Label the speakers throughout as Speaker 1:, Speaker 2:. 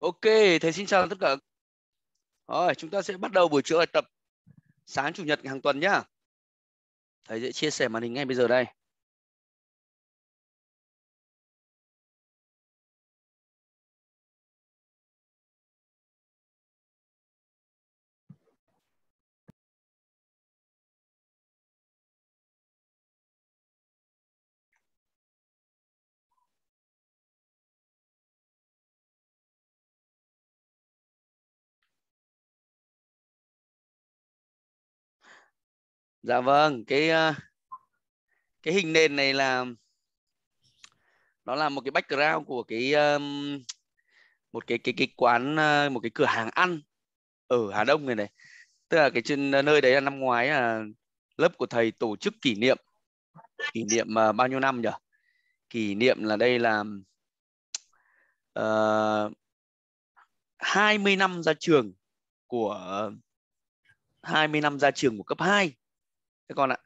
Speaker 1: Ok, thầy xin chào tất cả. Rồi, chúng ta sẽ bắt đầu buổi chiều bài tập sáng chủ nhật hàng tuần nhá. Thầy sẽ chia sẻ màn hình ngay bây giờ đây. dạ
Speaker 2: vâng cái ờ, cái hình nền này là nó là một cái background của cái một cái cái cái quán ờ, một cái cửa hàng ăn ở Hà Đông này này tức là cái trên nơi đấy là năm ngoái là lớp của thầy tổ chức kỷ niệm kỷ niệm mà ờ, bao nhiêu năm nhỉ kỷ niệm là đây là uh, 20 năm ra trường của 20 năm ra trường của cấp 2 các con ạ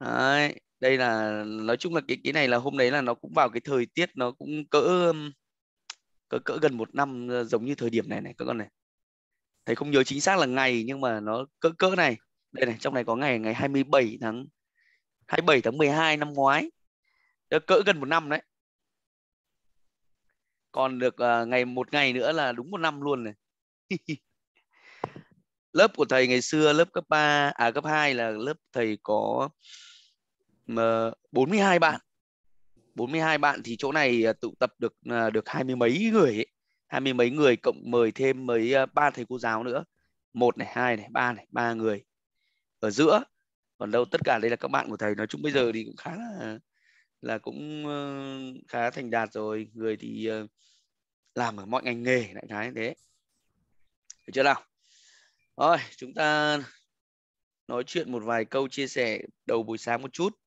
Speaker 2: đấy, đây là nói chung là cái cái này là hôm đấy là nó cũng vào cái thời tiết nó cũng cỡ um, cỡ cỡ gần một năm ờ, giống như thời điểm này này các con này thầy không nhớ chính xác là ngày nhưng mà nó cỡ cỡ này đây này trong này có ngày ngày 27 tháng 27 tháng 12 năm ngoái Đó, cỡ gần một năm đấy còn được uh, ngày một ngày nữa là đúng một năm luôn này lớp của thầy ngày xưa lớp cấp 3 à cấp 2 là lớp thầy có ờ, mà 42 bạn 42 bạn thì chỗ này à, tụ tập được à, được hai mươi mấy người ấy. hai mươi mấy người cộng mời thêm mấy à, ba thầy cô giáo nữa một này hai này ba này ba người ở giữa còn đâu tất cả đây là các bạn của thầy nói chung bây giờ thì cũng khá là là cũng ờ, khá thành đạt rồi người thì ờ, làm ở mọi ngành nghề đại khái thế được chưa nào rồi, chúng ta nói chuyện một vài câu chia sẻ đầu buổi sáng một chút.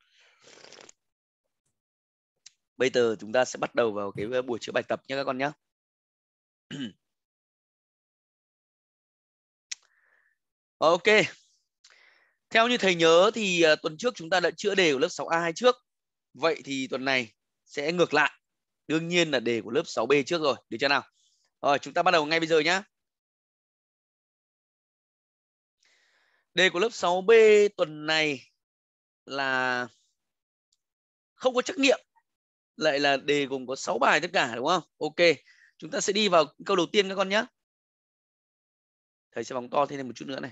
Speaker 2: Bây giờ chúng ta sẽ bắt đầu vào cái ờ, buổi chữa bài tập nhé các con nhé. ok. Theo như thầy nhớ thì ờ, tuần trước chúng ta đã chữa đề của lớp 6A2 trước. Vậy thì tuần này sẽ ngược lại. Đương nhiên là đề của lớp 6B trước rồi, được chưa nào? Rồi, chúng ta bắt đầu ngay bây giờ nhé. Đề của lớp 6B tuần này là không có trắc nghiệm. Lại là đề gồm có 6 bài tất cả đúng không? Ok. Chúng ta sẽ đi vào câu đầu tiên các con nhé. Thầy sẽ bóng to thêm một chút nữa này.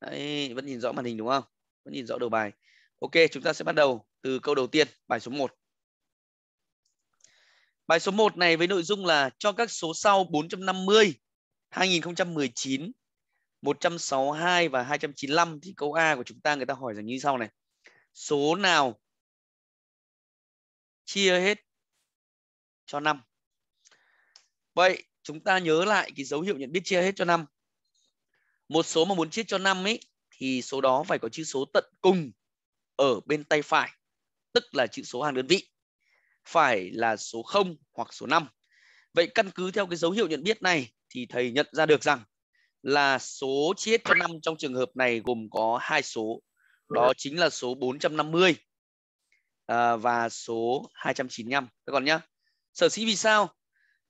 Speaker 2: Đấy, vẫn nhìn rõ màn hình đúng không? Vẫn nhìn rõ đầu bài. Ok, chúng ta sẽ bắt đầu từ câu đầu tiên, bài số 1. Bài số 1 này với nội dung là cho các số sau 450 2019 162 và 295 thì câu A của chúng ta người ta hỏi rằng như sau này. Số nào chia hết cho 5? Vậy chúng ta nhớ lại cái dấu hiệu nhận biết chia hết cho 5. Một số mà muốn chia cho 5 ấy thì số đó phải có chữ số tận cùng ở bên tay phải, tức là chữ số hàng đơn vị. Phải là số 0 hoặc số 5. Vậy căn cứ theo cái dấu hiệu nhận biết này thì thầy nhận ra được rằng là số chia cho năm trong trường hợp này gồm có hai số. Đó chính là số 450 à, và số 295. Các con nhá. Sở dĩ vì sao?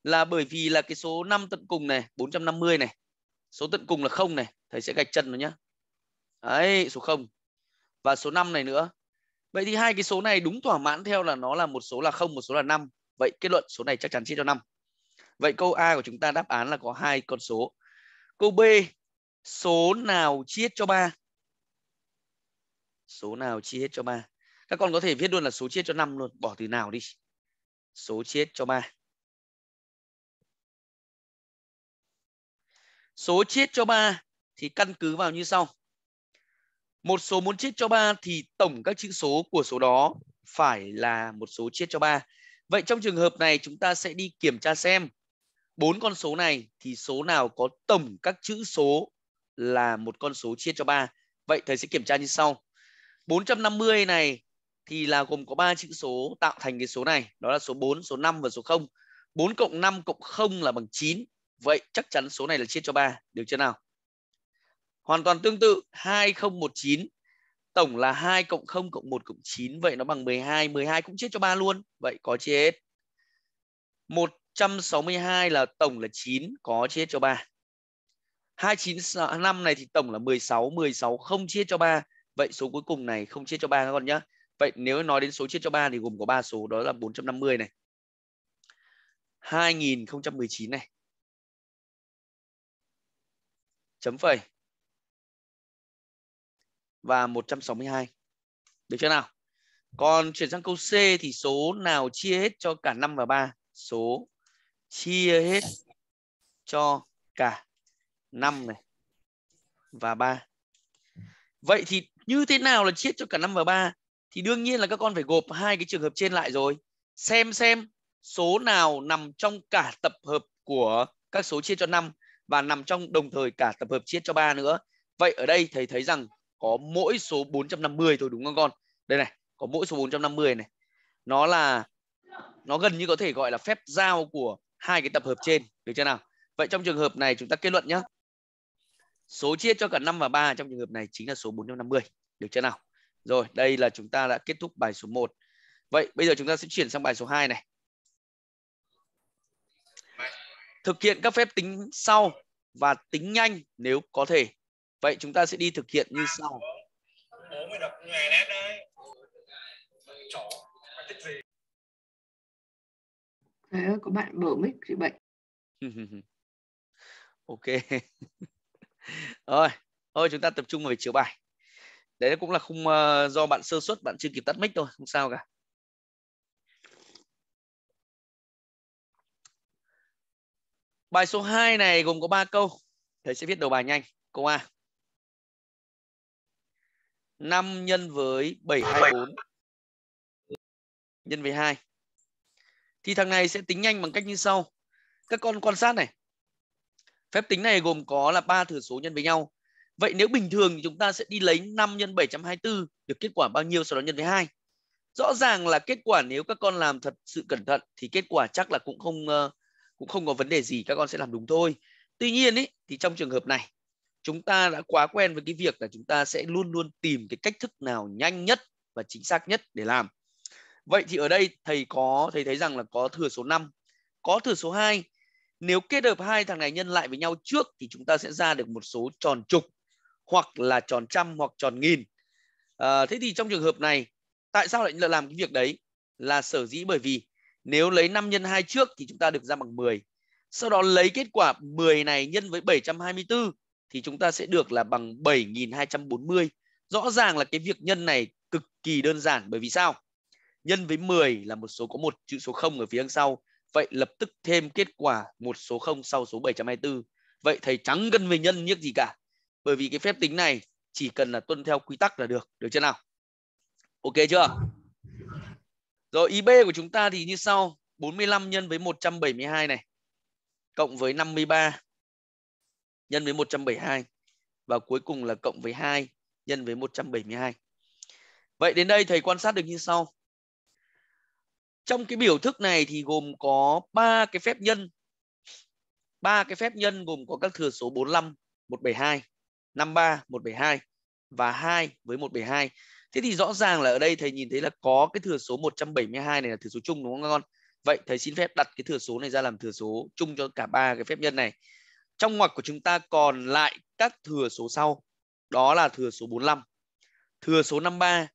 Speaker 2: Là bởi vì là cái số 5 tận cùng này, 450 này, số tận cùng là không này, thầy sẽ gạch chân nó nhá. Đấy, số 0 và số 5 này nữa. Vậy thì hai cái số này đúng thỏa mãn theo là nó là một số là 0, một số là 5. Vậy kết luận số này chắc chắn chia cho 5. Vậy câu A của chúng ta đáp án là có hai con số Câu B, số nào chia hết cho 3? Số nào chia hết cho 3? Các con có thể viết luôn là số chia hết cho 5 luôn, bỏ từ nào đi. Số chia hết cho 3. Số chia hết cho 3 thì căn cứ vào như sau. Một số muốn chia hết cho 3 thì tổng các chữ số của số đó phải là một số chia hết cho 3. Vậy trong trường hợp này chúng ta sẽ đi kiểm tra xem bốn con số này thì số nào có tổng các chữ số là một con số chia cho 3. Vậy thầy sẽ kiểm tra như sau. 450 này thì là gồm có 3 chữ số tạo thành cái số này, đó là số 4, số 5 và số 0. 4 cộng 5 cộng 0 là bằng 9. Vậy chắc chắn số này là chia cho 3, được chưa nào? Hoàn toàn tương tự 2019 tổng là 2 cộng 0 cộng 1 cộng 9 vậy nó bằng 12, 12 cũng chia cho 3 luôn. Vậy có chia hết. 1 162 là tổng là 9 có chia cho 3. 295 này thì tổng là 16, 16 không chia cho 3. Vậy số cuối cùng này không chia cho 3 các con nhá. Vậy nếu nói đến số chia cho 3 thì gồm có 3 số đó là 450 này. 2019 này. Chấm phẩy. Và 162. Được chưa nào? Còn chuyển sang câu C thì số nào chia hết cho cả 5 và 3? Số chia hết cho cả 5 này và 3. Vậy thì như thế nào là chia cho cả 5 và 3? Thì đương nhiên là các con phải gộp hai cái trường hợp trên lại rồi. Xem xem số nào nằm trong cả tập hợp của các số chia cho 5 và nằm trong đồng thời cả tập hợp chia cho 3 nữa. Vậy ở đây thầy thấy rằng có mỗi số 450 thôi đúng không con? Đây này, có mỗi số 450 này. Nó là nó gần như có thể gọi là phép giao của hai cái tập hợp trên được chưa nào vậy trong trường hợp này chúng ta kết luận nhé số chia cho cả 5 và 3 trong trường hợp này chính là số 450 được chưa nào rồi đây là chúng ta đã kết thúc bài số 1 vậy bây giờ chúng ta sẽ chuyển sang bài số 2 này thực hiện các phép tính sau và tính nhanh nếu có thể vậy chúng ta sẽ đi thực hiện như sau
Speaker 1: Trời có bạn mở mic chị bệnh.
Speaker 2: ok. Rồi, thôi chúng ta tập trung vào về chiếu bài. Đấy cũng là không ờ, do bạn sơ suất, bạn chưa kịp tắt mic thôi, không sao cả. Bài số 2 này gồm có 3 câu. Thầy sẽ viết đầu bài nhanh. Câu A. 5 nhân với 724 nhân với 2 thì thằng này sẽ tính nhanh bằng cách như sau. Các con quan sát này. Phép tính này gồm có là ba thừa số nhân với nhau. Vậy nếu bình thường thì chúng ta sẽ đi lấy 5 nhân 724 được kết quả bao nhiêu sau đó nhân với 2. Rõ ràng là kết quả nếu các con làm thật sự cẩn thận thì kết quả chắc là cũng không ờ, cũng không có vấn đề gì các con sẽ làm đúng thôi. Tuy nhiên ý, thì trong trường hợp này chúng ta đã quá quen với cái việc là chúng ta sẽ luôn luôn tìm cái cách thức nào nhanh nhất và chính xác nhất để làm. Vậy thì ở đây thầy có thầy thấy rằng là có thừa số 5, có thừa số 2. Nếu kết hợp hai thằng này nhân lại với nhau trước thì chúng ta sẽ ra được một số tròn trục hoặc là tròn trăm hoặc tròn nghìn. À, thế thì trong trường hợp này tại sao lại làm cái việc đấy? Là sở dĩ bởi vì nếu lấy 5 nhân 2 trước thì chúng ta được ra bằng 10. Sau đó lấy kết quả 10 này nhân với 724 thì chúng ta sẽ được là bằng 7240. Rõ ràng là cái việc nhân này cực kỳ đơn giản bởi vì sao? nhân với 10 là một số có một chữ số 0 ở phía đằng sau. Vậy lập tức thêm kết quả một số 0 sau số 724. Vậy thầy trắng cần về nhân nhiếc gì cả. Bởi vì cái phép tính này chỉ cần là tuân theo quy tắc là được. Được chưa nào? Ok chưa? Rồi IB của chúng ta thì như sau. 45 nhân với 172 này. Cộng với 53. Nhân với 172. Và cuối cùng là cộng với 2 nhân với 172. Vậy đến đây thầy quan sát được như sau trong cái biểu thức này thì gồm có ba cái phép nhân ba cái phép nhân gồm có các thừa số 45 172 53 172 và 2 với 172 thế thì rõ ràng là ở đây thầy nhìn thấy là có cái thừa số 172 này là thừa số chung đúng không các con vậy thầy xin phép đặt cái thừa số này ra làm thừa số chung cho cả ba cái phép nhân này trong ngoặc của chúng ta còn lại các thừa số sau đó là thừa số 45 thừa số 53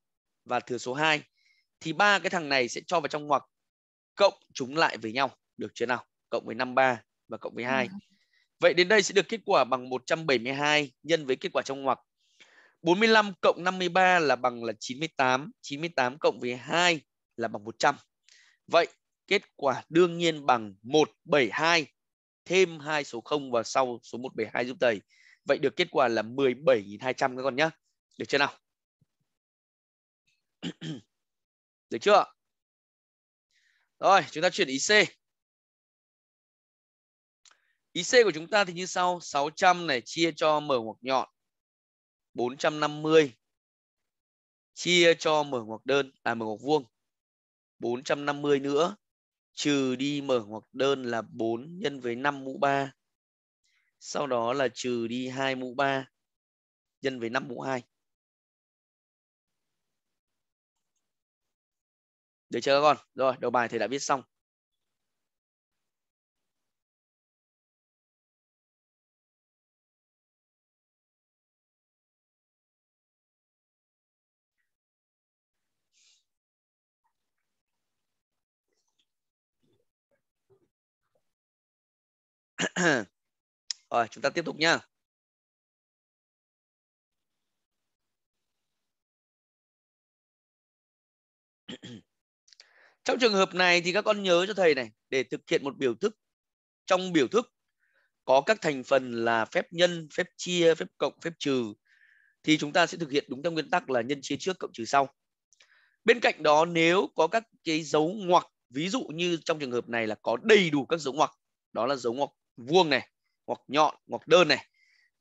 Speaker 2: và thừa số 2 thì ba cái thằng này sẽ cho vào trong ngoặc cộng chúng lại với nhau được chưa nào cộng với 53 và cộng với 2 ừ. vậy đến đây sẽ được kết quả bằng 172 nhân với kết quả trong ngoặc 45 cộng 53 là bằng là 98 98 cộng với 2 là bằng 100 vậy kết quả đương nhiên bằng 172 thêm hai số 0 vào sau số 172 giúp thầy vậy được kết quả là 17.200 các con nhá được chưa nào Được chưa? Rồi, chúng ta
Speaker 1: chuyển IC. IC của chúng ta thì như sau,
Speaker 2: 600 này chia cho m ngoặc nhọn 450 chia cho m ngoặc đơn à m ngoặc vuông 450 nữa trừ đi m ngoặc đơn là 4 nhân với 5 mũ 3. Sau đó là trừ đi 2 mũ 3 nhân với 5 mũ 2. được chưa các con rồi đầu bài thầy đã viết xong
Speaker 1: rồi chúng ta tiếp tục nhá
Speaker 2: trong trường hợp này thì các con nhớ cho thầy này để thực hiện một biểu thức trong biểu thức có các thành phần là phép nhân phép chia phép cộng phép trừ thì chúng ta sẽ thực hiện đúng theo nguyên tắc là nhân chia trước cộng trừ sau bên cạnh đó nếu có các cái dấu ngoặc ví dụ như trong trường hợp này là có đầy đủ các dấu ngoặc đó là dấu ngoặc vuông này ngoặc nhọn ngoặc đơn này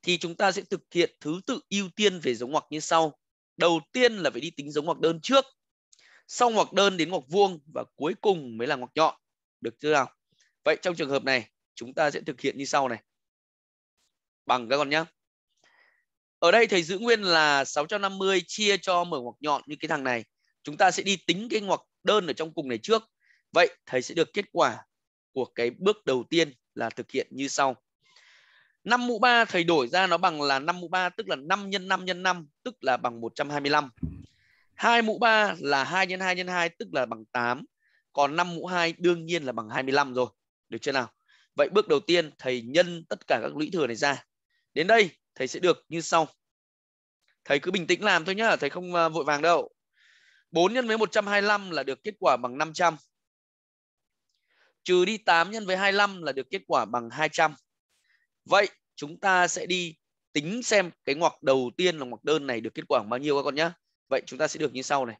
Speaker 2: thì chúng ta sẽ thực hiện thứ tự ưu tiên về dấu ngoặc như sau đầu tiên là phải đi tính dấu ngoặc đơn trước xong ngoặc đơn đến ngoặc vuông và cuối cùng mới là ngoặc nhọn được chưa nào vậy trong trường hợp này chúng ta sẽ thực hiện như sau này bằng các con nhé ở đây thầy giữ nguyên là 650 chia cho mở ngoặc nhọn như cái thằng này chúng ta sẽ đi tính cái ngoặc đơn ở trong cùng này trước vậy thầy sẽ được kết quả của cái bước đầu tiên là thực hiện như sau 5 mũ 3 thầy đổi ra nó bằng là 5 mũ 3 tức là 5 x 5 x 5 tức là bằng 125 2 mũ 3 là 2 nhân 2 nhân 2 tức là bằng 8. Còn 5 mũ 2 đương nhiên là bằng 25 rồi. Được chưa nào? Vậy bước đầu tiên thầy nhân tất cả các lũy thừa này ra. Đến đây thầy sẽ được như sau. Thầy cứ bình tĩnh làm thôi nhá, thầy không à, vội vàng đâu. 4 nhân với 125 là được kết quả bằng 500. Trừ đi 8 nhân với 25 là được kết quả bằng 200. Vậy chúng ta sẽ đi tính xem cái ngoặc đầu tiên là ngoặc đơn này được kết quả bằng bao nhiêu các con nhá. Vậy chúng ta sẽ được như sau này.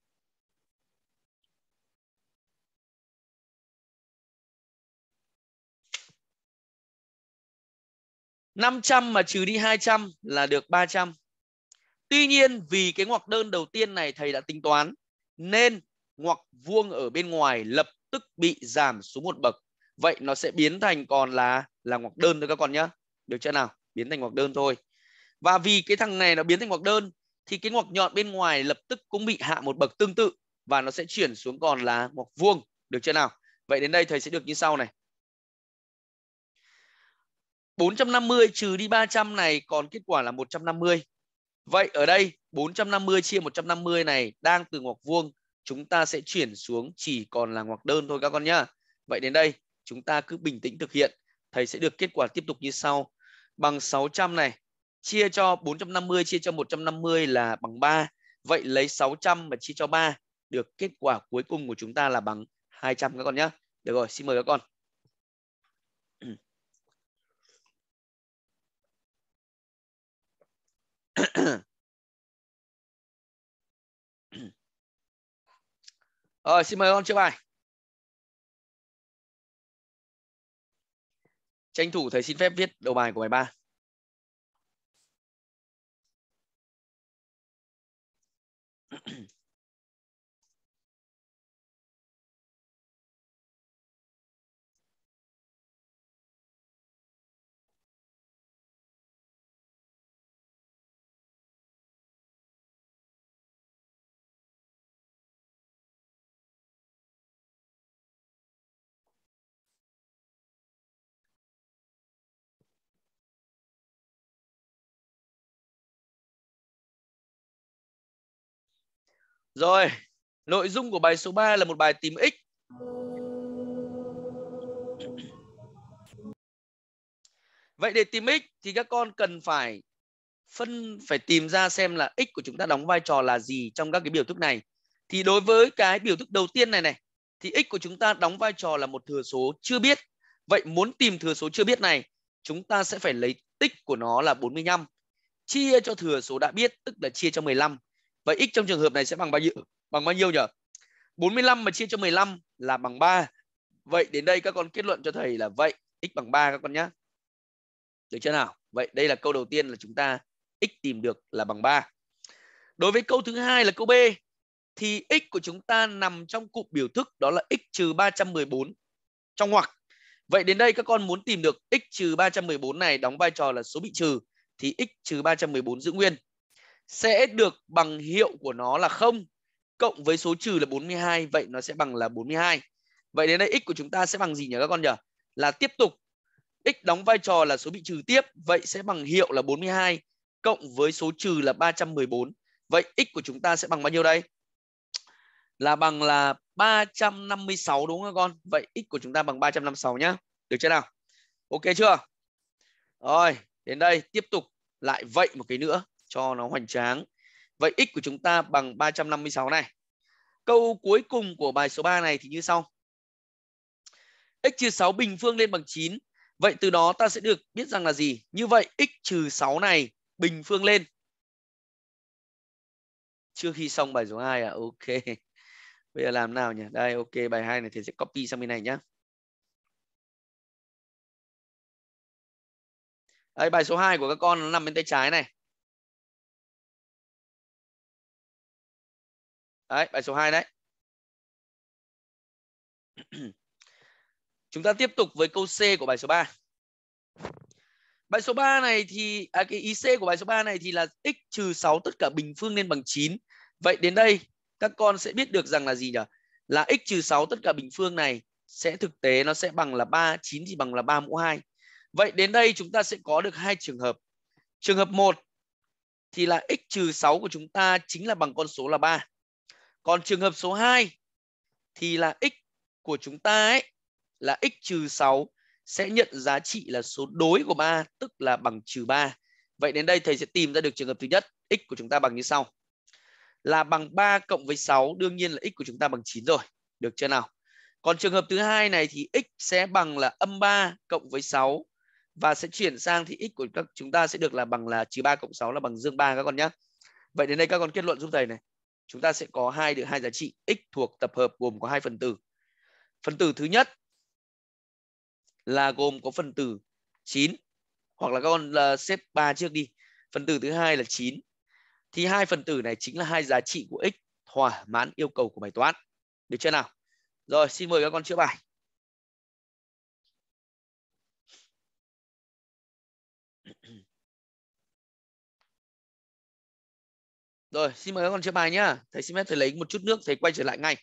Speaker 2: năm trăm mà trừ đi hai trăm là được ba trăm. Tuy nhiên vì cái ngoặc đơn đầu tiên này thầy đã tính toán nên ngoặc vuông ở bên ngoài lập tức bị giảm xuống một bậc. Vậy nó sẽ biến thành còn là là ngoặc đơn thôi các con nhá. Được chưa nào? Biến thành ngoặc đơn thôi. Và vì cái thằng này nó biến thành ngoặc đơn thì cái ngoặc nhọn bên ngoài lập tức cũng bị hạ một bậc tương tự và nó sẽ chuyển xuống còn là ngoặc vuông được chưa nào vậy đến đây thầy sẽ được như sau này 450 trừ đi 300 này còn kết quả là 150 vậy ở đây 450 chia 150 này đang từ ngoặc vuông chúng ta sẽ chuyển xuống chỉ còn là ngoặc đơn thôi các con nhá vậy đến đây chúng ta cứ bình tĩnh thực hiện thầy sẽ được kết quả tiếp tục như sau bằng 600 này chia cho 450 chia cho 150 là bằng 3. Vậy lấy 600 và chia cho 3 được kết quả cuối cùng của chúng ta là bằng 200 các con nhé. Được rồi, xin mời các con.
Speaker 1: Rồi, xin mời con chưa bài. Tranh thủ thầy xin phép viết đầu bài của bài 3.
Speaker 2: Rồi, nội dung của bài số 3 là một bài tìm x. Vậy để tìm x thì các con cần phải phân phải tìm ra xem là x của chúng ta đóng vai trò là gì trong các cái biểu thức này. Thì đối với cái biểu thức đầu tiên này này thì x của chúng ta đóng vai trò là một thừa số chưa biết. Vậy muốn tìm thừa số chưa biết này, chúng ta sẽ phải lấy tích của nó là 45 chia cho thừa số đã biết tức là chia cho 15 Vậy x trong trường hợp này sẽ bằng bao nhiêu? Bằng bao nhiêu nhỉ? 45 mà chia cho 15 là bằng 3. Vậy đến đây các con kết luận cho thầy là vậy x bằng 3 các con nhé. Được chưa nào? Vậy đây là câu đầu tiên là chúng ta x tìm được là bằng 3. Đối với câu thứ hai là câu B thì x của chúng ta nằm trong cụm biểu thức đó là x trừ 314 trong ngoặc. Vậy đến đây các con muốn tìm được x trừ 314 này đóng vai trò là số bị trừ thì x trừ 314 giữ nguyên sẽ được bằng hiệu của nó là không cộng với số trừ là 42 vậy nó sẽ bằng là 42. Vậy đến đây x của chúng ta sẽ bằng gì nhỉ các con nhỉ? Là tiếp tục x đóng vai trò là số bị trừ tiếp vậy sẽ bằng hiệu là 42 cộng với số trừ là 314. Vậy x của chúng ta sẽ bằng bao nhiêu đây? Là bằng là 356 đúng không các con? Vậy x của chúng ta bằng 356 nhá. Được chưa nào? Ok chưa? Rồi, đến đây tiếp tục lại vậy một cái nữa cho nó hoành tráng. Vậy x của chúng ta bằng 356 này. Câu cuối cùng của bài số 3 này thì như sau. x trừ 6 bình phương lên bằng 9. Vậy từ đó ta sẽ được biết rằng là gì? Như vậy x trừ 6 này bình phương lên. Chưa khi xong bài số 2 à? Ok. Bây giờ làm nào nhỉ? Đây ok bài 2 này thì sẽ copy sang bên này nhá.
Speaker 1: Đây, bài số 2 của các con nó nằm bên tay trái này. đấy bài số 2 đấy
Speaker 2: chúng ta tiếp tục với câu C của bài số 3 bài số 3 này thì à, cái ý C của bài số 3 này thì là x trừ 6 tất cả bình phương lên bằng 9 vậy đến đây các con sẽ biết được rằng là gì nhỉ là x trừ 6 tất cả bình phương này sẽ thực tế nó sẽ bằng là 3 9 thì bằng là 3 mũ 2 vậy đến đây chúng ta sẽ có được hai trường hợp trường hợp 1 thì là x trừ 6 của chúng ta chính là bằng con số là 3 còn trường hợp số 2 thì là x của chúng ta ấy là x trừ 6 sẽ nhận giá trị là số đối của 3 tức là bằng trừ 3. Vậy đến đây thầy sẽ tìm ra được trường hợp thứ nhất x của chúng ta bằng như sau. Là bằng 3 cộng với 6 đương nhiên là x của chúng ta bằng 9 rồi. Được chưa nào? Còn trường hợp thứ hai này thì x sẽ bằng là âm 3 cộng với 6 và sẽ chuyển sang thì x của các chúng ta sẽ được là bằng là trừ 3 cộng 6 là bằng dương 3 các con nhé. Vậy đến đây các con kết luận giúp thầy này chúng ta sẽ có hai được hai giá trị x thuộc tập hợp gồm có hai phần tử. Phần tử thứ nhất là gồm có phần tử 9 hoặc là các con xếp 3 trước đi. Phần tử thứ hai là 9. Thì hai phần tử này chính là hai giá trị của x thỏa mãn yêu cầu của bài toán. Được chưa nào? Rồi, xin mời các con chữa bài.
Speaker 1: Rồi, xin mời các con chữa bài nhá. Thầy xin
Speaker 2: phép thầy lấy một chút nước, thầy quay trở lại ngay.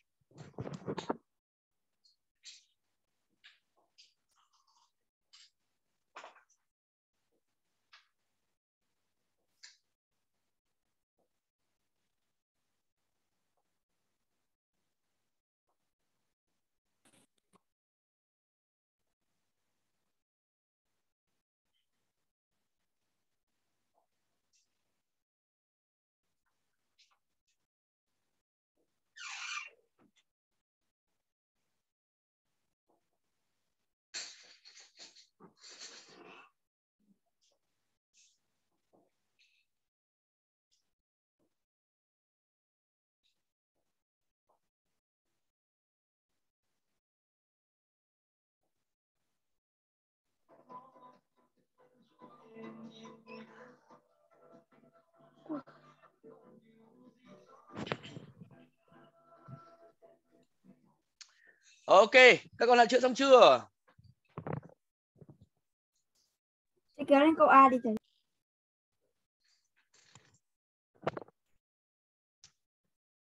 Speaker 2: ok các con làm chuyện xong chưa thì kéo lên câu A đi thầy.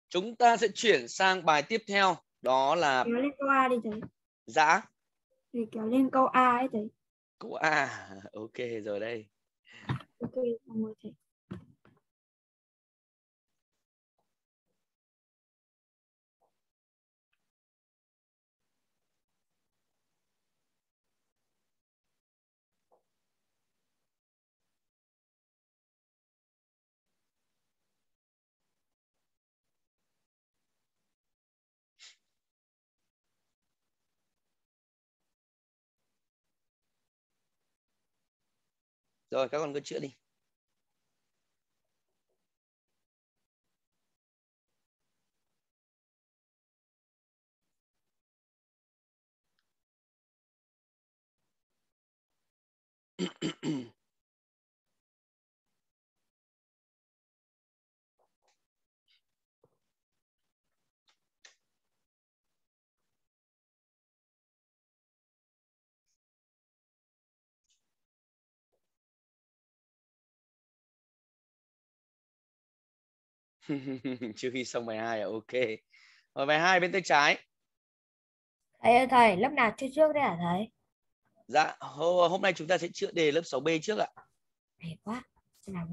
Speaker 2: Chúng ta sẽ chuyển sang bài tiếp theo, đó là kéo lên câu A đi thầy. Dạ. thì kéo lên câu A ấy thầy. Câu A, ok rồi đây.
Speaker 1: Ok, mời thầy. rồi các con cứ chữa đi Chưa khi xong bài
Speaker 2: 2 à, ok. Rồi bài 2 bên tay trái.
Speaker 1: Thầy ơi thầy, lớp nào chưa trước đấy hả thầy?
Speaker 2: Dạ, hôm nay chúng ta sẽ chữa đề lớp 6B trước ạ.
Speaker 3: Hay quá, làm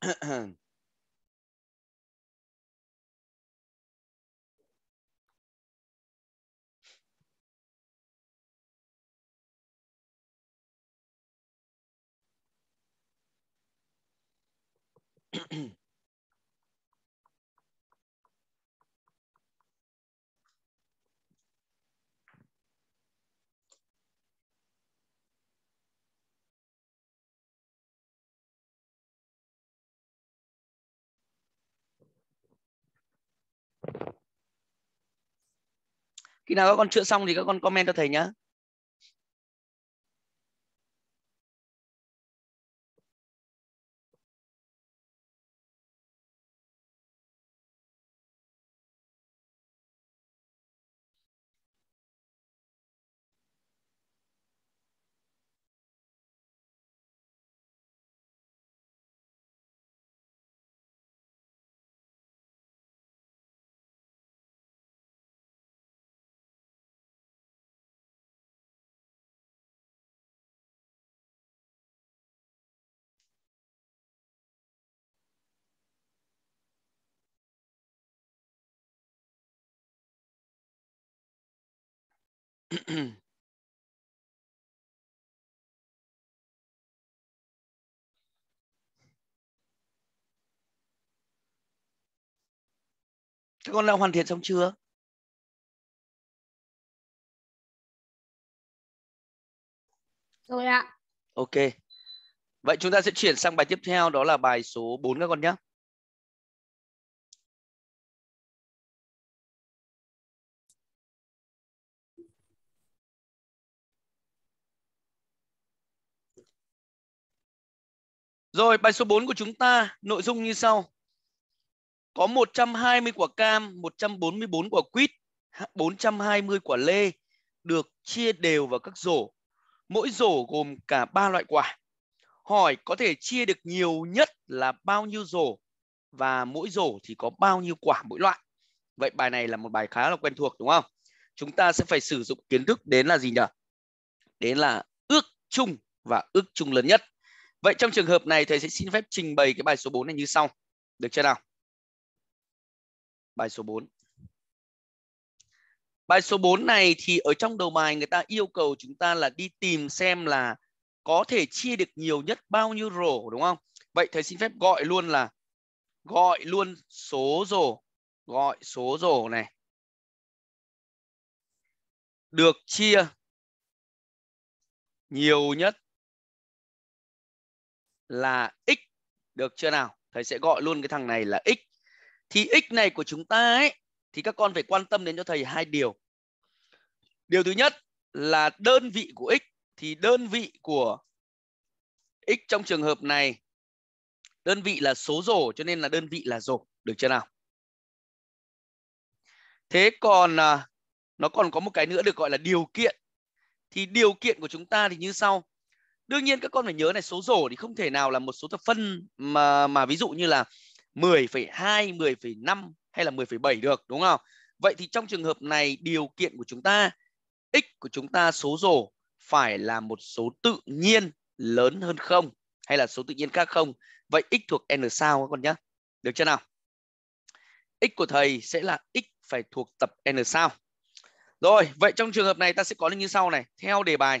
Speaker 1: luôn. khi nào các con chữa xong thì các con comment cho thầy nhé Các con đã hoàn thiện xong chưa? Rồi ạ. Ok. Vậy chúng ta sẽ chuyển sang bài tiếp theo đó là bài số 4 các con nhé. Rồi bài số 4 của chúng
Speaker 2: ta nội dung như sau. Có 120 quả cam, 144 quả quýt, 420 quả lê được chia đều vào các rổ. Mỗi rổ gồm cả 3 loại quả. Hỏi có thể chia được nhiều nhất là bao nhiêu rổ và mỗi rổ thì có bao nhiêu quả mỗi loại. Vậy bài này là một bài khá là quen thuộc đúng không? Chúng ta sẽ phải sử dụng kiến thức đến là gì nhỉ? Đến là ước chung và ước chung lớn nhất. Vậy trong trường hợp này thầy sẽ xin phép trình bày cái bài số 4 này như sau. Được chưa nào? Bài số 4. Bài số 4 này thì ở trong đầu bài người ta yêu cầu chúng ta là đi tìm xem là có thể chia được nhiều nhất bao nhiêu rổ đúng không? Vậy thầy xin phép gọi luôn là gọi luôn số rổ, gọi số rổ
Speaker 1: này. Được chia
Speaker 2: nhiều nhất là x được chưa nào thầy sẽ gọi luôn cái thằng này là x thì x này của chúng ta ấy thì các con phải quan tâm đến cho thầy hai điều điều thứ nhất là đơn vị của x thì đơn vị của x trong trường hợp này đơn vị là số rổ cho nên là đơn vị là rổ được chưa nào thế còn à, nó còn có một cái nữa được gọi là điều kiện thì điều kiện của chúng ta thì như sau đương nhiên các con phải nhớ này số rổ thì không thể nào là một số thập phân mà mà ví dụ như là 10,2, 10,5 hay là 10,7 được đúng không? Vậy thì trong trường hợp này điều kiện của chúng ta x của chúng ta số rổ phải là một số tự nhiên lớn hơn không hay là số tự nhiên khác không. Vậy x thuộc n sao các con nhé. Được chưa nào? x của thầy sẽ là x phải thuộc tập n sao. Rồi, vậy trong trường hợp này ta sẽ có như sau này, theo đề bài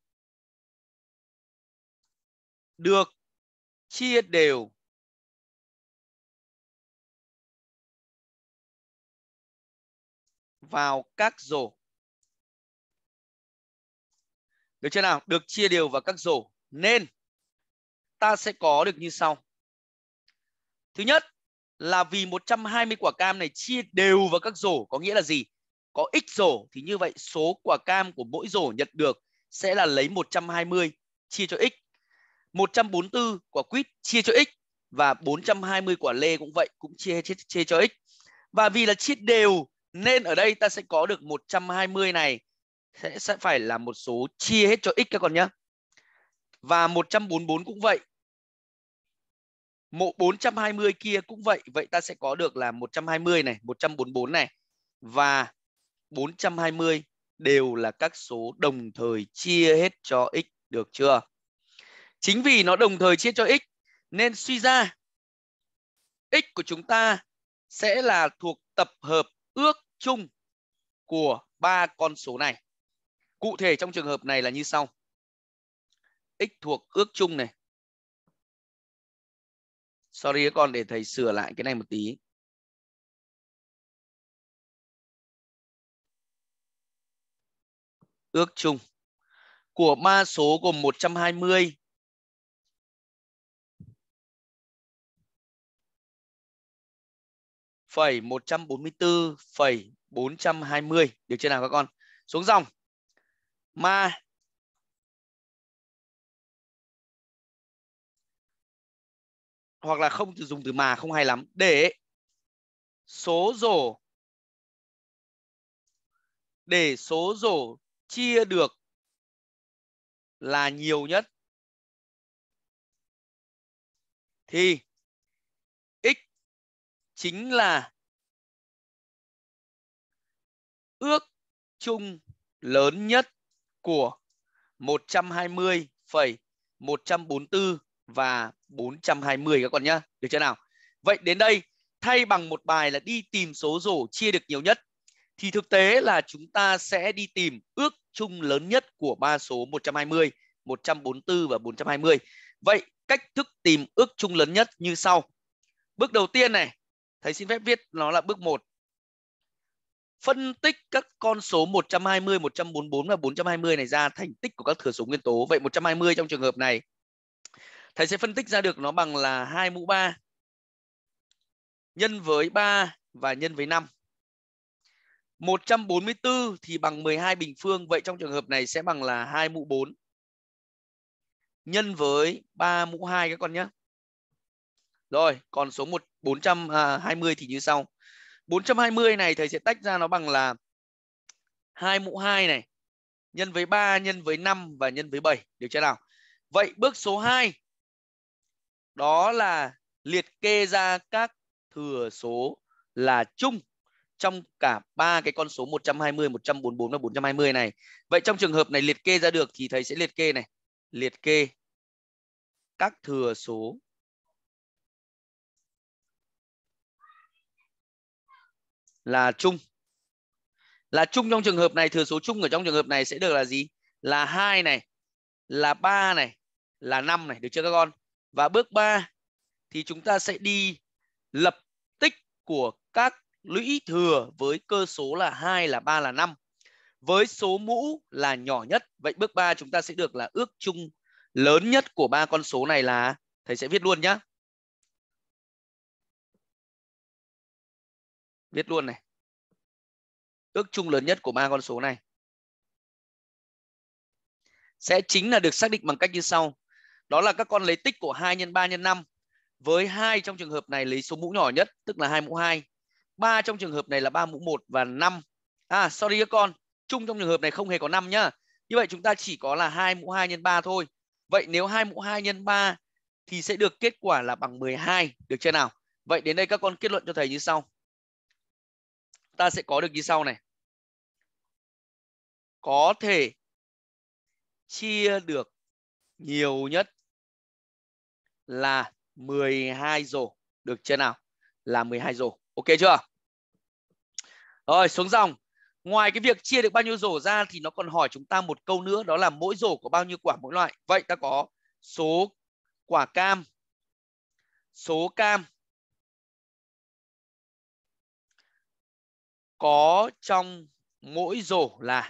Speaker 1: được chia đều vào các rổ.
Speaker 2: Được chưa nào? Được chia đều vào các rổ. Nên ta sẽ có được như sau. Thứ nhất là vì 120 quả cam này chia đều vào các rổ có nghĩa là gì? Có x rổ thì như vậy số quả cam của mỗi rổ nhận được sẽ là lấy 120 chia cho x 144 quả quýt chia cho x và 420 quả lê cũng vậy cũng chia chia, chia cho x. Và vì là chia đều nên ở đây ta sẽ có được 120 này sẽ, sẽ phải là một số chia hết cho x các con nhá Và 144 cũng vậy. Mộ 420 kia cũng vậy. Vậy ta sẽ có được là 120 này, 144 này. Và 420 đều là các số đồng thời chia hết cho x được chưa? Chính vì nó đồng thời chia cho x nên suy ra x của chúng ta sẽ là thuộc tập hợp ước chung của ba con số này. Cụ thể trong trường hợp này là như
Speaker 1: sau. x thuộc ước chung này. Sorry các con để thầy sửa lại cái này một tí. Ước chung của ba số gồm 120,
Speaker 2: phẩy một trăm bốn mươi bốn phẩy bốn trăm hai mươi được chưa nào các con xuống dòng ma
Speaker 1: hoặc là không từ dùng từ mà không hay lắm để số rổ để số rổ chia được là nhiều nhất thì chính là
Speaker 2: ước chung lớn nhất của 120,144 và 420 các con nhá. Được chưa nào? Vậy đến đây thay bằng một bài là đi tìm số rổ chia được nhiều nhất thì thực tế là chúng ta sẽ đi tìm ước chung lớn nhất của ba số 120, 144 và 420. Vậy cách thức tìm ước chung lớn nhất như sau. Bước đầu tiên này, Thầy xin phép viết nó là bước 1. Phân tích các con số 120, 144 và 420 này ra thành tích của các thừa số nguyên tố. Vậy 120 trong trường hợp này thầy sẽ phân tích ra được nó bằng là 2 mũ 3 nhân với 3 và nhân với 5. 144 thì bằng 12 bình phương, vậy trong trường hợp này sẽ bằng là 2 mũ 4 nhân với 3 mũ 2 các con nhé. Rồi, còn số 1 420 à, thì như sau. 420 này thầy sẽ tách ra nó bằng là 2 mũ 2 này nhân với 3 nhân với 5 và nhân với 7 được chưa nào? Vậy bước số 2 đó là liệt kê ra các thừa số là chung trong cả ba cái con số 120, 144 và 420 này. Vậy trong trường hợp này liệt kê ra được thì thầy sẽ liệt kê này, liệt kê các thừa số là chung là chung trong trường hợp này thừa số chung ở trong trường hợp này sẽ được là gì là hai này là ba này là năm này được chưa các con và bước 3 thì chúng ta sẽ đi lập tích của các lũy thừa với cơ số là 2 là 3 là 5. Với số mũ là nhỏ nhất, vậy bước 3 chúng ta sẽ được là ước chung lớn nhất của ba con số này là thầy sẽ viết luôn nhé. viết luôn này ước chung lớn nhất của ba con số này sẽ chính là được xác định bằng cách như sau đó là các con lấy tích của 2 nhân 3 nhân 5 với hai trong trường hợp này lấy số mũ nhỏ nhất tức là hai mũ 2 3 trong trường hợp này là 3 mũ 1 và 5 à sorry các con chung trong trường hợp này không hề có 5 nhá như vậy chúng ta chỉ có là hai mũ 2 nhân 3 thôi vậy nếu hai mũ 2 nhân 3 thì sẽ được kết quả là bằng 12 được chưa nào vậy đến đây các con kết luận cho thầy như sau ta sẽ
Speaker 1: có được như sau này có thể
Speaker 2: chia được nhiều nhất là 12 rổ được chưa nào là 12 rổ ok chưa rồi xuống dòng ngoài cái việc chia được bao nhiêu rổ ra thì nó còn hỏi chúng ta một câu nữa đó là mỗi rổ có bao nhiêu quả mỗi loại vậy ta có số quả cam
Speaker 1: số cam
Speaker 2: có trong mỗi rổ là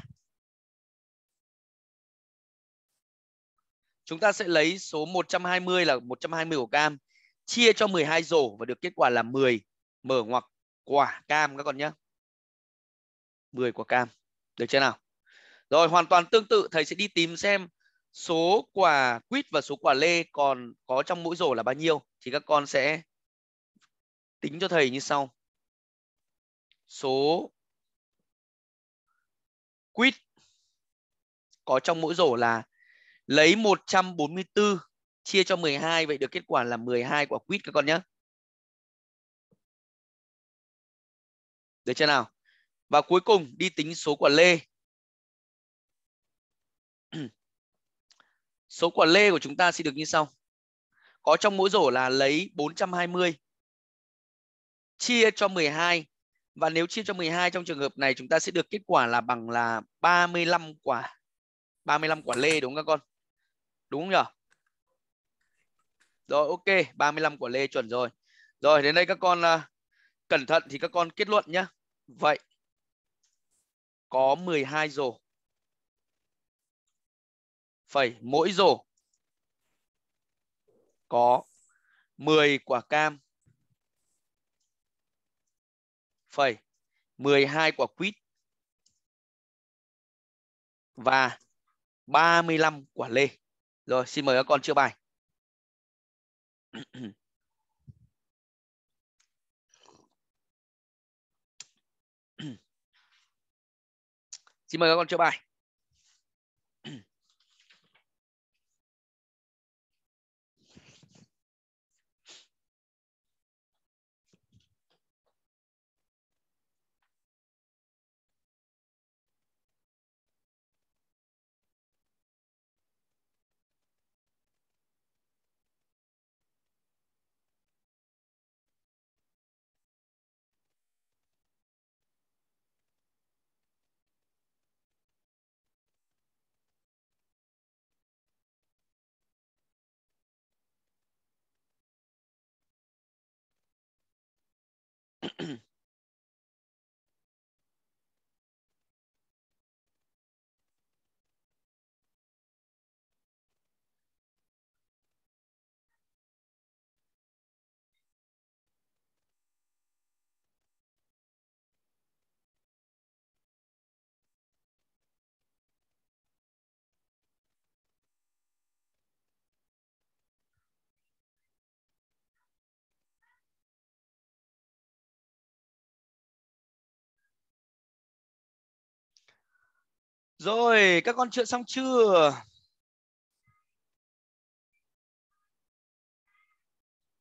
Speaker 2: Chúng ta sẽ lấy số 120 là 120 của cam chia cho 12 rổ và được kết quả là 10 mở ngoặc quả cam các con nhé. 10 quả cam. Được chưa nào? Rồi hoàn toàn tương tự thầy sẽ đi tìm xem số quả quýt và số quả lê còn có trong mỗi rổ là bao nhiêu thì các con sẽ tính cho thầy như sau số quýt có trong mỗi rổ là lấy 144 chia cho 12 vậy được kết quả là 12 quả quýt
Speaker 1: các con nhé. Được chưa nào?
Speaker 2: Và cuối cùng đi tính số quả lê. số quả lê của chúng ta sẽ được như sau. Có trong mỗi rổ là lấy 420 chia cho 12 và nếu chia cho 12 trong trường hợp này chúng ta sẽ được kết quả là bằng là 35 quả. 35 quả lê đúng không các con? Đúng không nhỉ? Rồi ok, 35 quả lê chuẩn rồi. Rồi đến đây các con à, cẩn thận thì các con kết luận nhá Vậy có 12 rổ. Phẩy mỗi rổ có 10 quả cam phẩy 12
Speaker 1: quả quýt và 35 quả lê. Rồi, xin mời các con chưa bài. xin mời các con chưa bài. Rồi, các con chuyện xong chưa?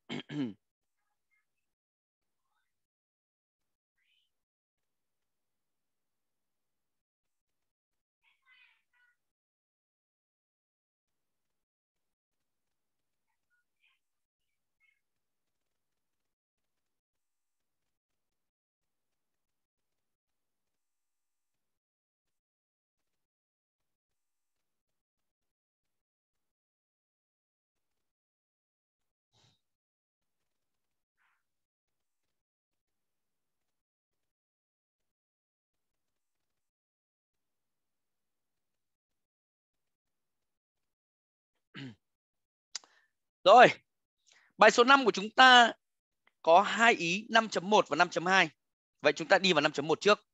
Speaker 2: Rồi, bài số 5 của chúng ta có hai ý 5.1 và 5.2. Vậy chúng ta đi vào 5.1 trước.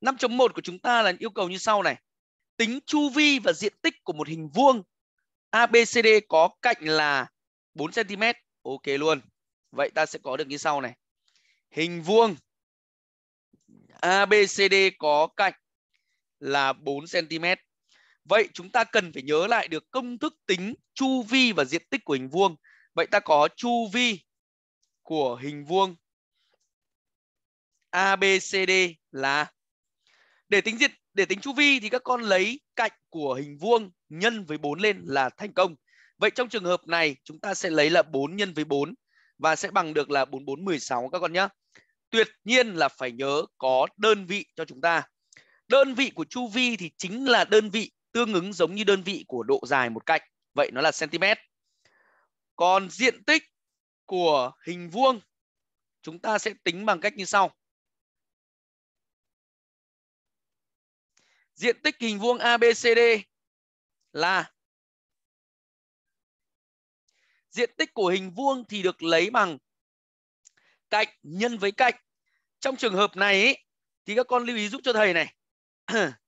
Speaker 2: 5.1 của chúng ta là yêu cầu như sau này. Tính chu vi và diện tích của một hình vuông ABCD có cạnh là 4 cm. Ok luôn. Vậy ta sẽ có được như sau này. Hình vuông ABCD có cạnh là 4 cm. Vậy chúng ta cần phải nhớ lại được công thức tính chu vi và diện tích của hình vuông. Vậy ta có chu vi của hình vuông ABCD là để tính diện để tính chu vi thì các con lấy cạnh của hình vuông nhân với 4 lên là thành công. Vậy trong trường hợp này chúng ta sẽ lấy là 4 nhân với 4 và sẽ bằng được là 4416 các con nhá Tuyệt nhiên là phải nhớ có đơn vị cho chúng ta. Đơn vị của chu vi thì chính là đơn vị tương ứng giống như đơn vị của độ dài một cạnh. Vậy nó là cm. Còn diện tích của hình vuông chúng ta sẽ tính bằng cách như sau.
Speaker 1: Diện tích hình vuông ABCD là diện tích của
Speaker 2: hình vuông thì được lấy bằng cạnh nhân với cạnh. Trong trường hợp này ý, thì các con lưu ý giúp cho thầy này.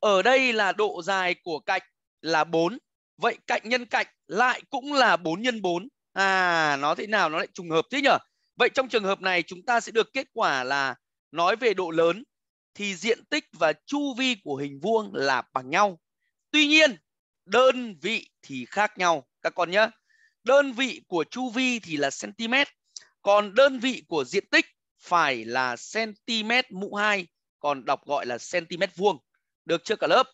Speaker 2: Ở đây là độ dài của cạnh là 4. Vậy cạnh nhân cạnh lại cũng là 4 nhân 4. À, nó thế nào? Nó lại trùng hợp thế nhở? Vậy trong trường hợp này chúng ta sẽ được kết quả là nói về độ lớn thì diện tích và chu vi của hình vuông là bằng nhau. Tuy nhiên, đơn vị thì khác nhau các con nhé. Đơn vị của chu vi thì là cm, còn đơn vị của diện tích phải là cm mũ 2, còn đọc gọi là cm vuông. Được chưa cả lớp?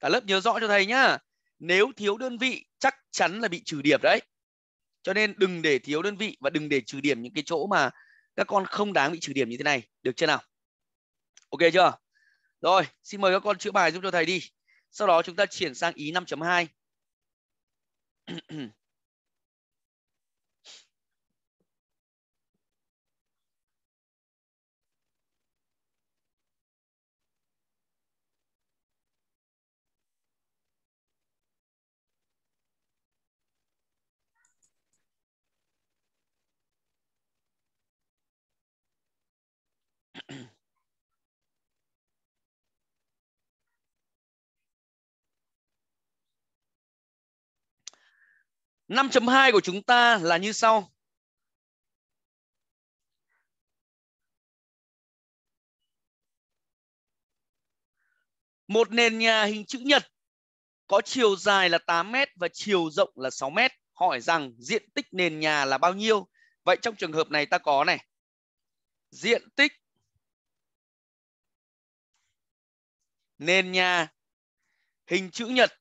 Speaker 2: Cả lớp nhớ rõ cho thầy nhá. Nếu thiếu đơn vị chắc chắn là bị trừ điểm đấy. Cho nên đừng để thiếu đơn vị và đừng để trừ điểm những cái chỗ mà các con không đáng bị trừ điểm như thế này. Được chưa nào? Ok chưa? Rồi, xin mời các con chữa bài giúp cho thầy đi. Sau đó chúng ta chuyển sang ý 5.2.
Speaker 1: 5.2 của chúng ta là như sau. Một
Speaker 2: nền nhà hình chữ nhật có chiều dài là 8 m và chiều rộng là 6 m. Hỏi rằng diện tích nền nhà là bao nhiêu? Vậy trong trường hợp này ta có này. Diện tích nền
Speaker 1: nhà hình chữ nhật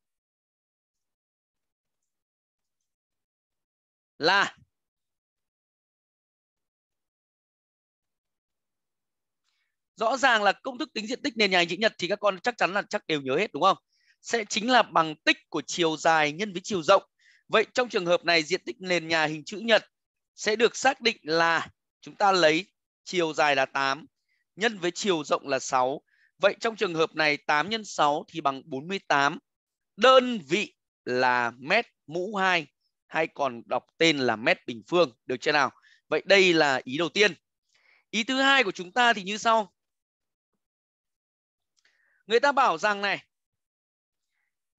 Speaker 1: là
Speaker 2: rõ ràng là công thức tính diện tích nền nhà hình chữ Nhật thì các con chắc chắn là chắc đều nhớ hết đúng không? Sẽ chính là bằng tích của chiều dài nhân với chiều rộng. Vậy trong trường hợp này diện tích nền nhà hình chữ nhật sẽ được xác định là chúng ta lấy chiều dài là 8 nhân với chiều rộng là 6. Vậy trong trường hợp này 8 nhân 6 thì bằng 48. Đơn vị là mét mũ 2 hay còn đọc tên là mét bình phương được chưa nào vậy đây là ý đầu tiên ý thứ hai của chúng ta thì như sau người ta bảo rằng này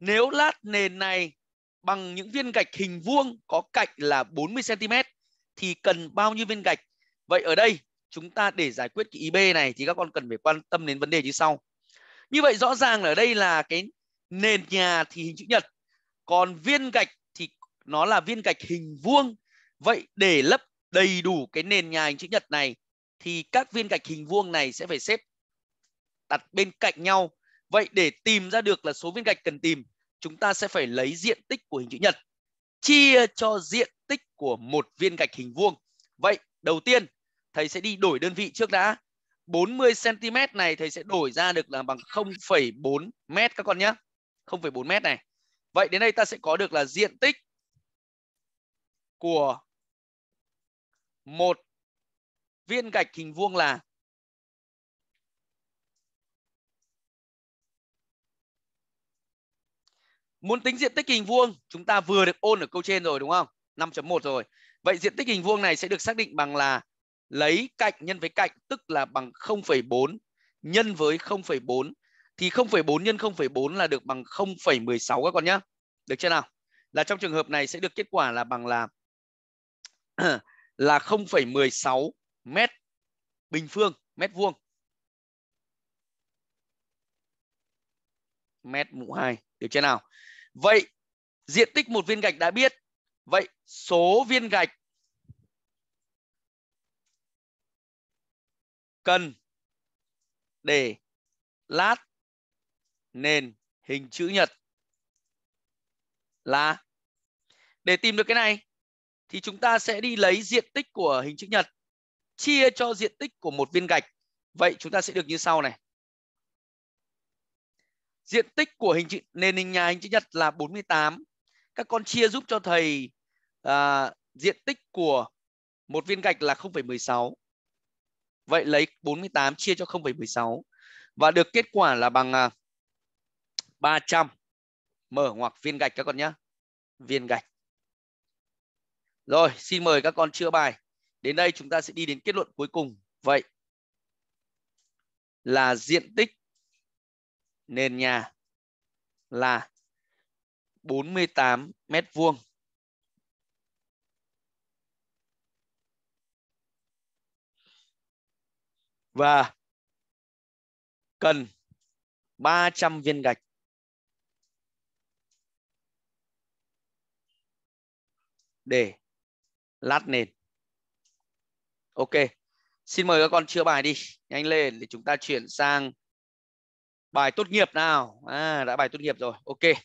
Speaker 2: nếu lát nền này bằng những viên gạch hình vuông có cạnh là 40 cm thì cần bao nhiêu viên gạch vậy ở đây chúng ta để giải quyết cái ý B này thì các con cần phải quan tâm đến vấn đề như sau như vậy rõ ràng là ở đây là cái nền nhà thì hình chữ nhật còn viên gạch nó là viên gạch hình vuông vậy để lấp đầy đủ cái nền nhà hình chữ nhật này thì các viên gạch hình vuông này sẽ phải xếp đặt bên cạnh nhau vậy để tìm ra được là số viên gạch cần tìm chúng ta sẽ phải lấy diện tích của hình chữ nhật chia cho diện tích của một viên gạch hình vuông vậy đầu tiên thầy sẽ đi đổi đơn vị trước đã 40 cm này thầy sẽ đổi ra được là bằng 0,4 m các con nhé. 0,4 m này. Vậy đến đây ta sẽ có được là diện tích của một viên gạch hình vuông là Muốn tính diện tích hình vuông, chúng ta vừa được ôn ở câu trên rồi đúng không? 5.1 rồi. Vậy diện tích hình vuông này sẽ được xác định bằng là lấy cạnh nhân với cạnh tức là bằng 0,4 nhân với 0,4 thì 0,4 nhân 0,4 là được bằng 0,16 các con nhá Được chưa nào? Là trong trường hợp này sẽ được kết quả là bằng là là 0,16 mét bình phương, mét vuông. Mét mũ 2, được chưa nào? Vậy diện tích một viên gạch đã biết. Vậy số viên gạch
Speaker 1: cần để lát
Speaker 2: nền hình chữ nhật là để tìm được cái này thì chúng ta sẽ đi lấy diện tích của hình chữ nhật chia cho diện tích của một viên gạch. Vậy chúng ta sẽ được như sau này. Diện tích của hình chữ nền hình nhà hình chữ nhật là 48. Các con chia giúp cho thầy à, diện tích của một viên gạch là 0,16. Vậy lấy 48 chia cho 0,16 và được kết quả là bằng à, 300 mở ngoặc viên gạch các con nhé. Viên gạch rồi, xin mời các con chữa bài. Đến đây chúng ta sẽ đi đến kết luận cuối cùng. Vậy là diện tích nền nhà là 48 mét vuông.
Speaker 1: Và cần 300 viên gạch.
Speaker 2: để lát nền ok xin mời các con chữa bài đi nhanh lên để chúng ta chuyển sang bài tốt nghiệp nào à đã bài tốt nghiệp rồi ok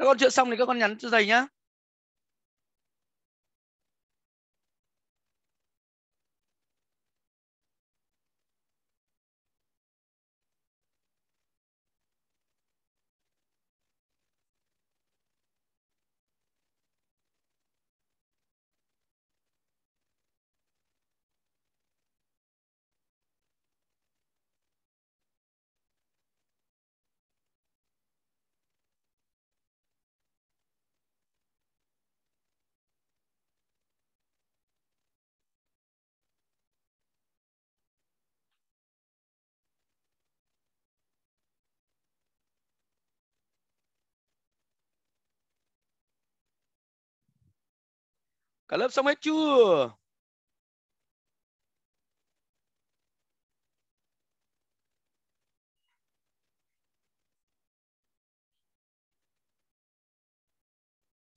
Speaker 1: các con chữa xong thì các con nhắn cho thầy nhá Cả lớp xong hết chưa?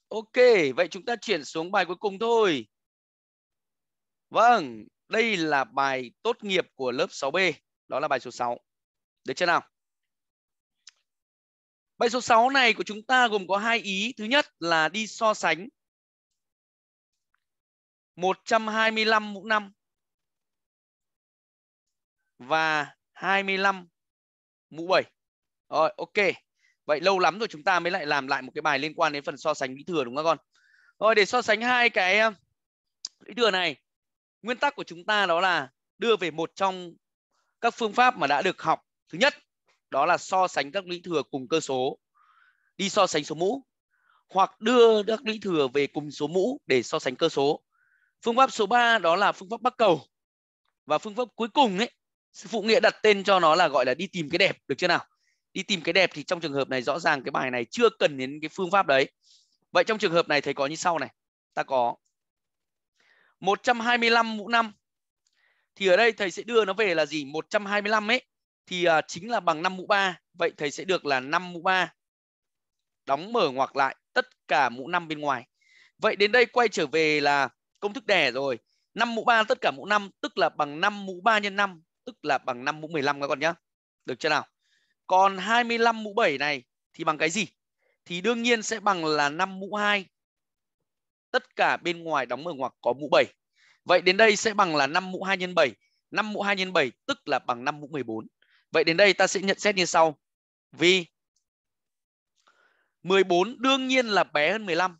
Speaker 1: Ok,
Speaker 2: vậy chúng ta chuyển xuống bài cuối cùng thôi. Vâng, đây là bài tốt nghiệp của lớp 6B. Đó là bài số 6. Được chưa nào? Bài số 6 này của chúng ta gồm có hai ý. Thứ nhất là đi so sánh 125 mũ 5 và 25 mũ 7. Rồi, ok. Vậy lâu lắm rồi chúng ta mới lại làm lại một cái bài liên quan đến phần so sánh lũy thừa đúng không con? Rồi để so sánh hai cái lũy um, thừa này, nguyên tắc của chúng ta đó là đưa về một trong các phương pháp mà đã được học. Thứ nhất, đó là so sánh các lũy thừa cùng cơ số đi so sánh số mũ hoặc đưa các lũy thừa về cùng số mũ để so sánh cơ số. Phương pháp số 3 đó là phương pháp bắt cầu. Và phương pháp cuối cùng ấy, sư phụ nghĩa đặt tên cho nó là gọi là đi tìm cái đẹp được chưa nào? Đi tìm cái đẹp thì trong trường hợp này rõ ràng cái bài này chưa cần đến cái phương pháp đấy. Vậy trong trường hợp này thầy có như sau này. Ta có 125 mũ 5. Thì ở đây thầy sẽ đưa nó về là gì? 125 ấy thì à, chính là bằng 5 mũ 3. Vậy thầy sẽ được là 5 mũ 3. Đóng mở ngoặc lại tất cả mũ 5 bên ngoài. Vậy đến đây quay trở về là công thức đề rồi 5 mũ 3 tất cả mũ 5 tức là bằng 5 mũ 3 nhân 5 tức là bằng 5 mũ 15 các con nhá. Được chưa nào? Còn 25 mũ 7 này thì bằng cái gì? Thì đương nhiên sẽ bằng là 5 mũ 2. Tất cả bên ngoài đóng mở ngoặc có mũ 7. Vậy đến đây sẽ bằng là 5 mũ 2 nhân 7. 5 mũ 2 nhân 7 tức là bằng 5 mũ 14. Vậy đến đây ta sẽ nhận xét như sau. Vì 14 đương nhiên là bé hơn 15.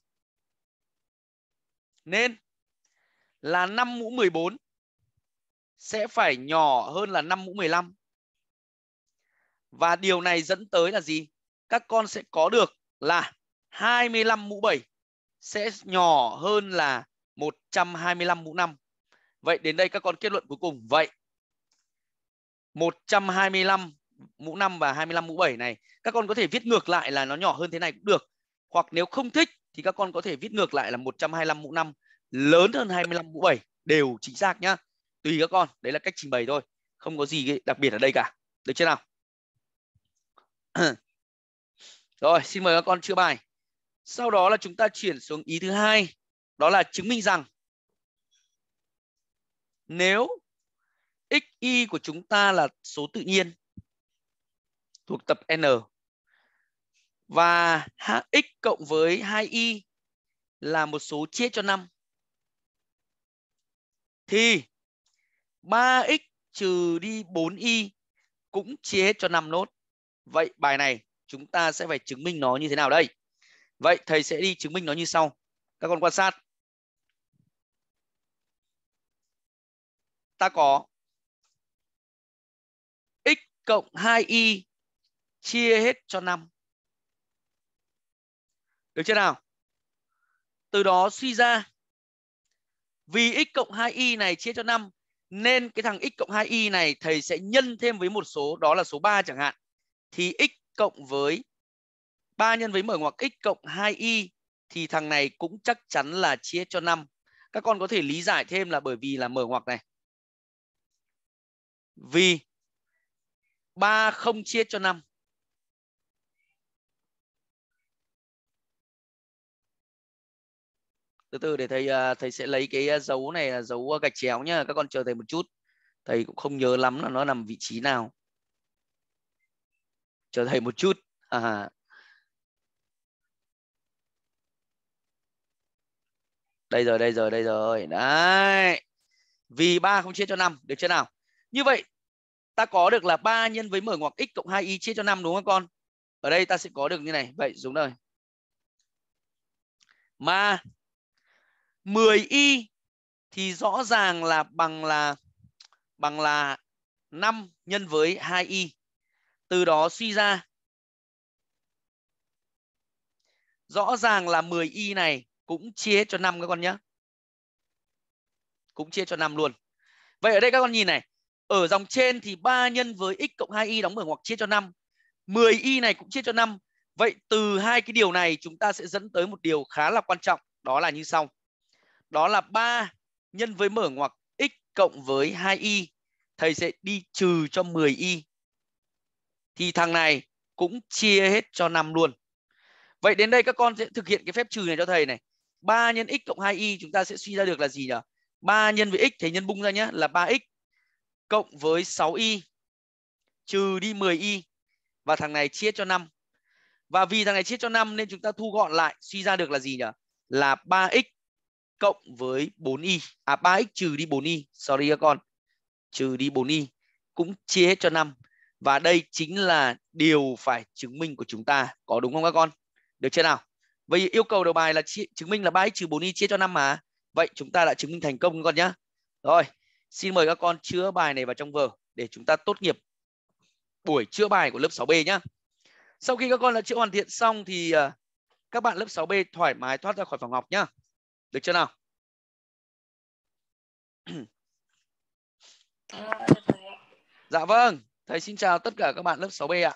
Speaker 2: Nên là 5 mũ 14 sẽ phải nhỏ hơn là 5 mũ 15. Và điều này dẫn tới là gì? Các con sẽ có được là 25 mũ 7 sẽ nhỏ hơn là 125 mũ 5. Vậy đến đây các con kết luận cuối cùng. Vậy 125 mũ 5 và 25 mũ 7 này các con có thể viết ngược lại là nó nhỏ hơn thế này cũng được. Hoặc nếu không thích thì các con có thể viết ngược lại là 125 mũ 5 lớn hơn 25 mũ 7 đều chính xác nhá. Tùy các con, đấy là cách trình bày thôi, không có gì đặc biệt ở đây cả. Được chưa nào? Rồi, xin mời các con chữa bài. Sau đó là chúng ta chuyển xuống ý thứ hai, đó là chứng minh rằng nếu x y của chúng ta là số tự nhiên thuộc tập n và x cộng với 2y là một số chia cho 5 thì 3x trừ đi 4y cũng chia hết cho 5 nốt. Vậy bài này chúng ta sẽ phải chứng minh nó như thế nào đây? Vậy thầy sẽ đi chứng minh nó như sau. Các con quan sát.
Speaker 1: Ta có x cộng 2y
Speaker 2: chia hết cho 5. Được chưa nào? Từ đó suy ra vì x cộng 2y này chia cho 5 nên cái thằng x cộng 2y này thầy sẽ nhân thêm với một số đó là số 3 chẳng hạn. Thì x cộng với 3 nhân với mở ngoặc x cộng 2y thì thằng này cũng chắc chắn là chia cho 5. Các con có thể lý giải thêm là bởi vì là mở ngoặc này. Vì 3 không chia cho 5 từ từ để thầy à, thầy sẽ lấy cái à, dấu này dấu à, gạch chéo nhá các con chờ thầy một chút thầy cũng không nhớ lắm là nó nằm vị trí nào chờ thầy một chút à. đây rồi đây rồi đây rồi đấy vì 3 không chia cho 5 được chưa nào như vậy ta có được là 3 nhân với m ngoặc x cộng 2y chia cho 5 đúng không con ở đây ta sẽ có được như này vậy đúng rồi mà 10y thì rõ ràng là bằng là bằng là 5 nhân với 2y. Từ đó suy ra rõ ràng là 10y này cũng chia cho 5 các con nhé. Cũng chia cho 5 luôn. Vậy ở đây các con nhìn này, ở dòng trên thì 3 nhân với x cộng 2y đóng mở ngoặc chia cho 5. 10y này cũng chia cho 5. Vậy từ hai cái điều này chúng ta sẽ dẫn tới một điều khá là quan trọng đó là như sau đó là 3 nhân với mở ngoặc x cộng với 2y thầy sẽ đi trừ cho 10y thì thằng này cũng chia hết cho 5 luôn. Vậy đến đây các con sẽ thực hiện cái phép trừ này cho thầy này. 3 nhân x cộng 2y chúng ta sẽ suy ra được là gì nhỉ? 3 nhân với x thầy nhân bung ra nhé là 3x cộng với 6y trừ đi 10y và thằng này chia cho 5. Và vì thằng này chia cho 5 nên chúng ta thu gọn lại suy ra được là gì nhỉ? Là 3x cộng với 4y à 3x trừ đi 4y sorry các con trừ đi 4y cũng chia hết cho 5 và đây chính là điều phải chứng minh của chúng ta có đúng không các con được chưa nào vậy yêu cầu đầu bài là chứng minh là 3x trừ 4y chia cho 5 mà vậy chúng ta đã chứng minh thành công các con nhá rồi xin mời các con chữa bài này vào trong vở để chúng ta tốt nghiệp buổi chữa bài của lớp 6B nhá sau khi các con đã chữa hoàn thiện xong thì à, các bạn lớp 6B thoải mái thoát ra khỏi phòng học nhá được chưa nào?
Speaker 1: dạ vâng, thầy xin chào tất cả các bạn lớp 6B ạ.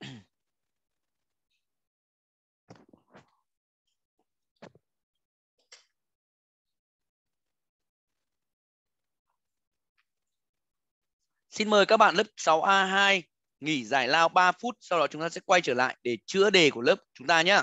Speaker 2: Xin mời các bạn lớp 6A2 nghỉ giải lao 3 phút, sau đó chúng ta sẽ quay trở lại để chữa đề của lớp chúng ta nhé.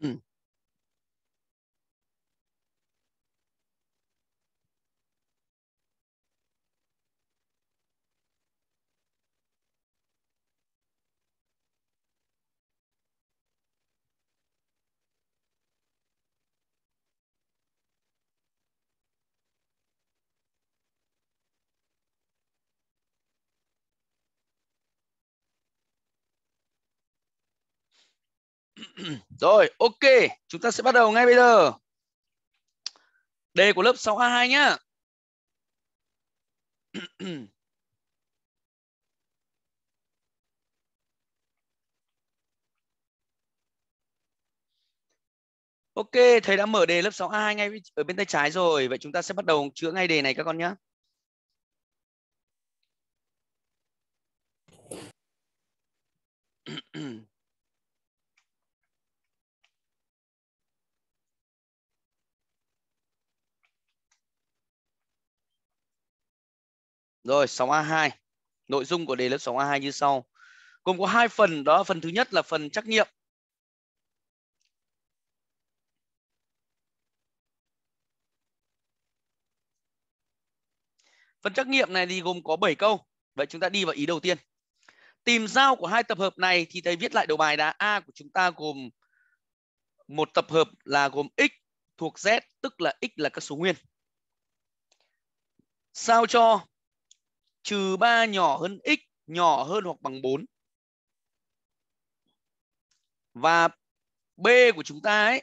Speaker 2: hmm Rồi, ok, chúng ta sẽ bắt đầu ngay bây giờ. Đề của lớp 6A2 nhá. ok, thầy đã mở đề lớp 6A2 ngay ở bên tay trái rồi. Vậy chúng ta sẽ bắt đầu chữa ngay đề này các con nhé. Rồi 6A2. Nội dung của đề lớp 6A2 như sau. Gồm có hai phần, đó phần thứ nhất là phần trắc nghiệm. Phần trắc nghiệm này thì gồm có 7 câu. Vậy chúng ta đi vào ý đầu tiên. Tìm giao của hai tập hợp này thì thầy viết lại đầu bài đã A của chúng ta gồm một tập hợp là gồm x thuộc z, tức là x là các số nguyên. Sao cho trừ 3 nhỏ hơn x nhỏ hơn hoặc bằng 4. Và b của chúng ta ấy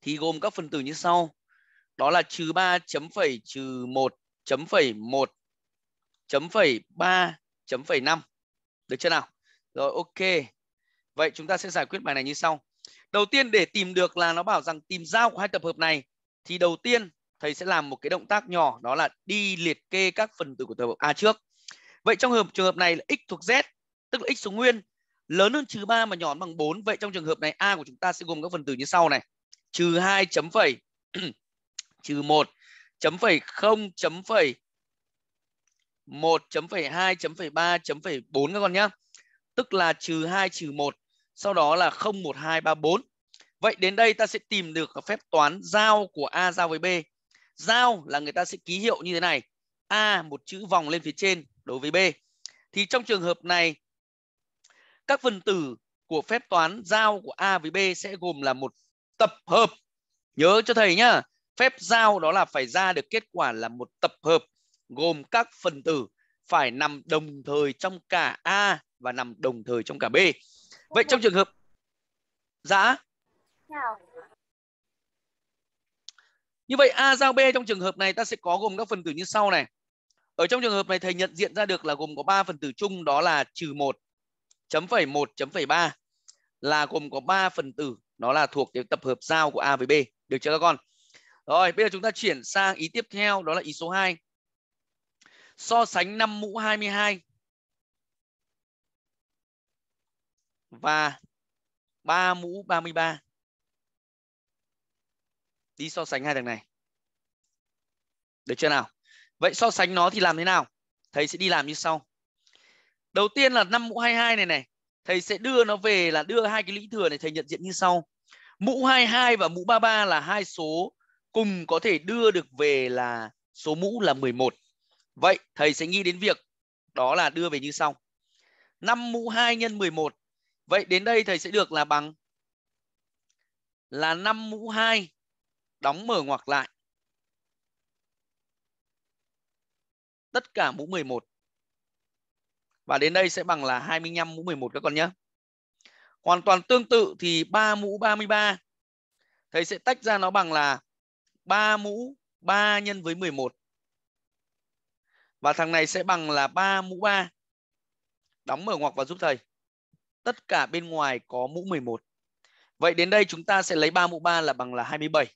Speaker 2: thì gồm các phần tử như sau. Đó là trừ 3 chấm phẩy trừ 1 chấm phẩy 1 chấm phẩy 3 chấm phẩy 5. Được chưa nào? Rồi ok. Vậy chúng ta sẽ giải quyết bài này như sau. Đầu tiên để tìm được là nó bảo rằng tìm giao của hai tập hợp này thì đầu tiên thầy sẽ làm một cái động tác nhỏ đó là đi liệt kê các phần tử của tập hợp A trước. Vậy trong hợp trường hợp này là x thuộc z, tức là x số nguyên lớn hơn trừ 3 mà nhỏ bằng 4. Vậy trong trường hợp này A của chúng ta sẽ gồm các phần tử như sau này. Trừ 2 chấm phẩy, trừ 1 chấm phẩy 0 chấm phẩy 1 chấm phẩy 2 chấm phẩy 3 chấm phẩy 4 các con nhá. Tức là trừ 2 trừ 1, sau đó là 0, 1, 2, 3, 4. Vậy đến đây ta sẽ tìm được phép toán giao của A giao với B. Giao là người ta sẽ ký hiệu như thế này. A một chữ vòng lên phía trên đối với B. Thì trong trường hợp này các phần tử của phép toán giao của A với B sẽ gồm là một tập hợp. Nhớ cho thầy nhá, phép giao đó là phải ra được kết quả là một tập hợp gồm các phần tử phải nằm đồng thời trong cả A và nằm đồng thời trong cả B. Vậy trong trường hợp dạ như vậy A giao B trong trường hợp này ta sẽ có gồm các phần tử như sau này. Ở trong trường hợp này thầy nhận diện ra được là gồm có 3 phần tử chung đó là trừ 1, chấm phẩy 1, chấm phẩy 3 là gồm có 3 phần tử nó là thuộc cái tập hợp giao của A với B. Được chưa các con? Rồi, bây giờ chúng ta chuyển sang ý tiếp theo đó là ý số 2. So sánh 5 mũ 22 và 3 mũ 33 đi so sánh hai thằng này được chưa nào vậy so sánh nó thì làm thế nào thầy sẽ đi làm như sau đầu tiên là năm mũ 22 này này thầy sẽ đưa nó về là đưa hai cái lũy thừa này thầy nhận diện như sau mũ 22 và mũ 33 là hai số cùng có thể đưa được về là số mũ là 11 vậy thầy sẽ nghĩ đến việc đó là đưa về như sau 5 mũ 2 nhân 11 vậy đến đây thầy sẽ được là bằng là 5 mũ 2 đóng mở ngoặc lại tất cả mũ 11 và đến đây sẽ bằng là 25 mũ 11 các con nhé. Hoàn toàn tương tự thì 3 mũ 33 thầy sẽ tách ra nó bằng là 3 mũ 3 nhân với 11. Và thằng này sẽ bằng là 3 mũ 3. Đóng mở ngoặc và giúp thầy. Tất cả bên ngoài có mũ 11. Vậy đến đây chúng ta sẽ lấy 3 mũ 3 là bằng là 27.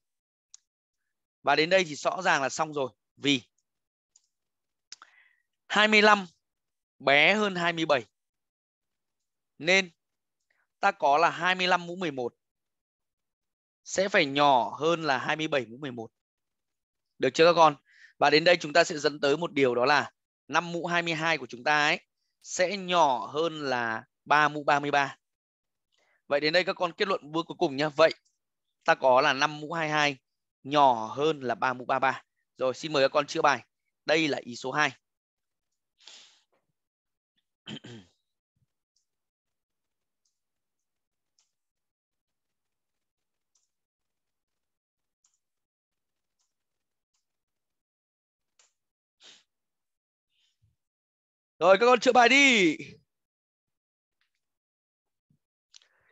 Speaker 2: Và đến đây thì rõ ràng là xong rồi vì 25 bé hơn 27. Nên ta có là 25 mũ 11 sẽ phải nhỏ hơn là 27 mũ 11. Được chưa các con? Và đến đây chúng ta sẽ dẫn tới một điều đó là 5 mũ 22 của chúng ta ấy sẽ nhỏ hơn là 3 mũ 33. Vậy đến đây các con kết luận bước cuối cùng nhé. Vậy ta có là 5 mũ 22 nhỏ hơn là 3 mũ 33. Rồi xin mời các con chữa bài. Đây là ý số 2.
Speaker 1: Rồi các con chữa bài đi.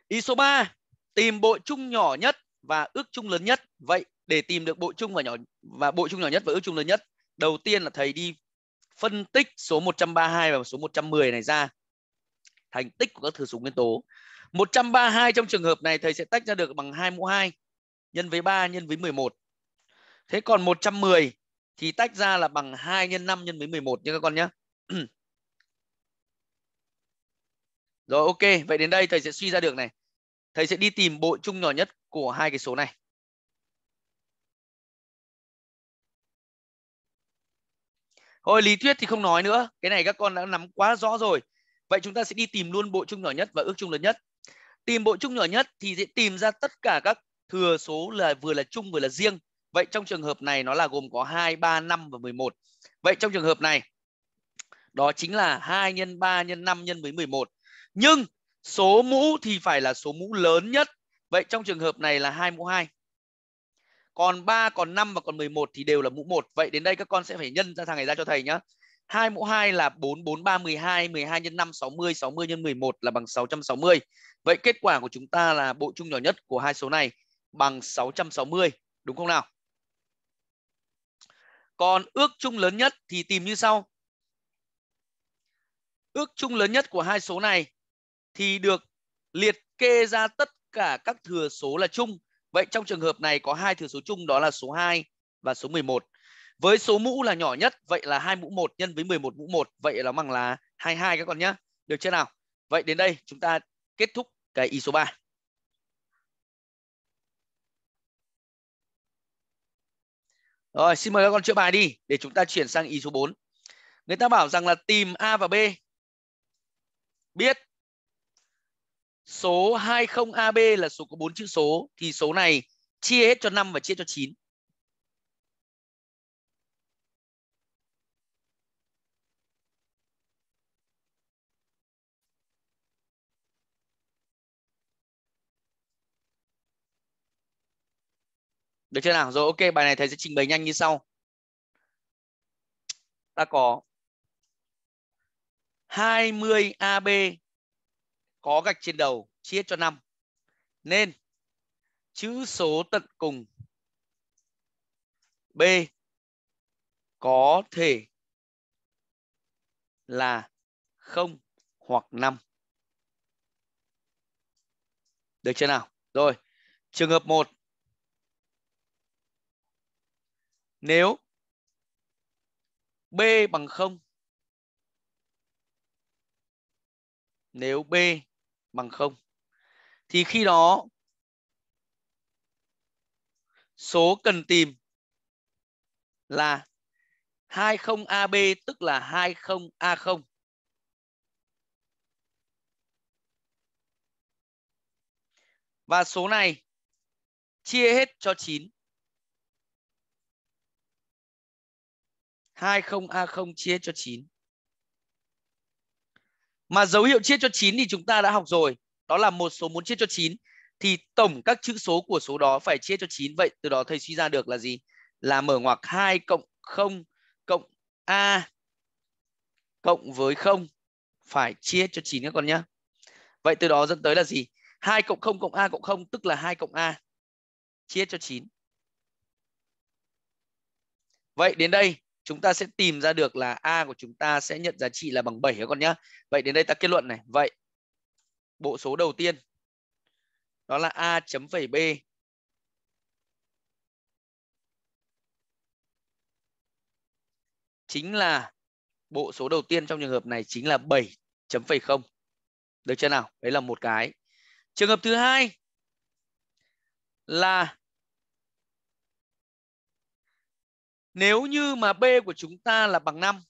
Speaker 2: Ý số 3, tìm bội chung nhỏ nhất và ước chung lớn nhất. Vậy để tìm được bộ chung và nhỏ và bộ chung nhỏ nhất và ước chung lớn nhất đầu tiên là thầy đi phân tích số 132 và số 110 này ra thành tích của các thừa số nguyên tố 132 trong trường hợp này thầy sẽ tách ra được bằng 2 mũ 2 nhân với 3 nhân với 11 thế còn 110 thì tách ra là bằng 2 nhân 5 nhân với 11 nha các con nhé Rồi ok, vậy đến đây thầy sẽ suy ra được này. Thầy sẽ đi tìm bộ chung nhỏ nhất của hai cái số này. thôi lý thuyết thì không nói nữa cái này các con đã nắm quá rõ rồi vậy chúng ta sẽ đi tìm luôn bộ chung nhỏ nhất và ước chung lớn nhất tìm bộ chung nhỏ nhất thì sẽ tìm ra tất cả các thừa số là vừa là chung vừa là riêng vậy trong trường hợp này nó là gồm có 2, 3, 5 và 11 vậy trong trường hợp này đó chính là 2 nhân 3 nhân 5 nhân với 11 nhưng số mũ thì phải là số mũ lớn nhất vậy trong trường hợp này là 2 mũ 2 còn 3, còn 5 và còn 11 thì đều là mũ 1. Vậy đến đây các con sẽ phải nhân ra thằng này ra cho thầy nhá. 2 mũ 2 là 4, 4, 3, 12, 12 x 5, 60, 60 x 11 là bằng 660. Vậy kết quả của chúng ta là bộ chung nhỏ nhất của hai số này bằng 660, đúng không nào? Còn ước chung lớn nhất thì tìm như sau. Ước chung lớn nhất của hai số này thì được liệt kê ra tất cả các thừa số là chung Vậy trong trường hợp này có hai thừa số chung đó là số 2 và số 11. Với số mũ là nhỏ nhất, vậy là hai mũ 1 nhân với 11 mũ 1, vậy là bằng là 22 các con nhá. Được chưa nào? Vậy đến đây chúng ta kết thúc cái ý số 3. Rồi, xin mời các con chữa bài đi để chúng ta chuyển sang ý số 4. Người ta bảo rằng là tìm A và B. Biết số 20AB là số có 4 chữ số thì số này chia hết cho 5 và chia cho 9. Được chưa nào? Rồi ok, bài này thầy sẽ trình bày nhanh như sau. Ta có 20AB có gạch trên đầu chia cho 5. Nên chữ số tận cùng B có thể là 0 hoặc 5. Được chưa nào? Rồi, trường hợp 1. Nếu B bằng 0
Speaker 1: nếu B bằng không
Speaker 2: thì khi đó số cần tìm là 20AB tức là 20A0. Và số này chia hết cho 9. 20A0 chia cho 9. Mà dấu hiệu chia cho 9 thì chúng ta đã học rồi. Đó là một số muốn chia cho 9 thì tổng các chữ số của số đó phải chia cho 9. Vậy từ đó thầy suy ra được là gì? Là mở ngoặc 2 cộng 0 cộng A cộng với 0 phải chia cho 9 các con nhé. Vậy từ đó dẫn tới là gì? 2 cộng 0 cộng A cộng 0 tức là 2 cộng A chia cho 9. Vậy đến đây chúng ta sẽ tìm ra được là a của chúng ta sẽ nhận giá trị là bằng 7 các con nhá. Vậy đến đây ta kết luận này, vậy bộ số đầu tiên đó là a chấm phẩy b chính là bộ số đầu tiên trong trường hợp này chính là 7 chấm phẩy không Được chưa nào? Đấy là một cái. Trường hợp thứ hai là Nếu như mà B của chúng ta là bằng 5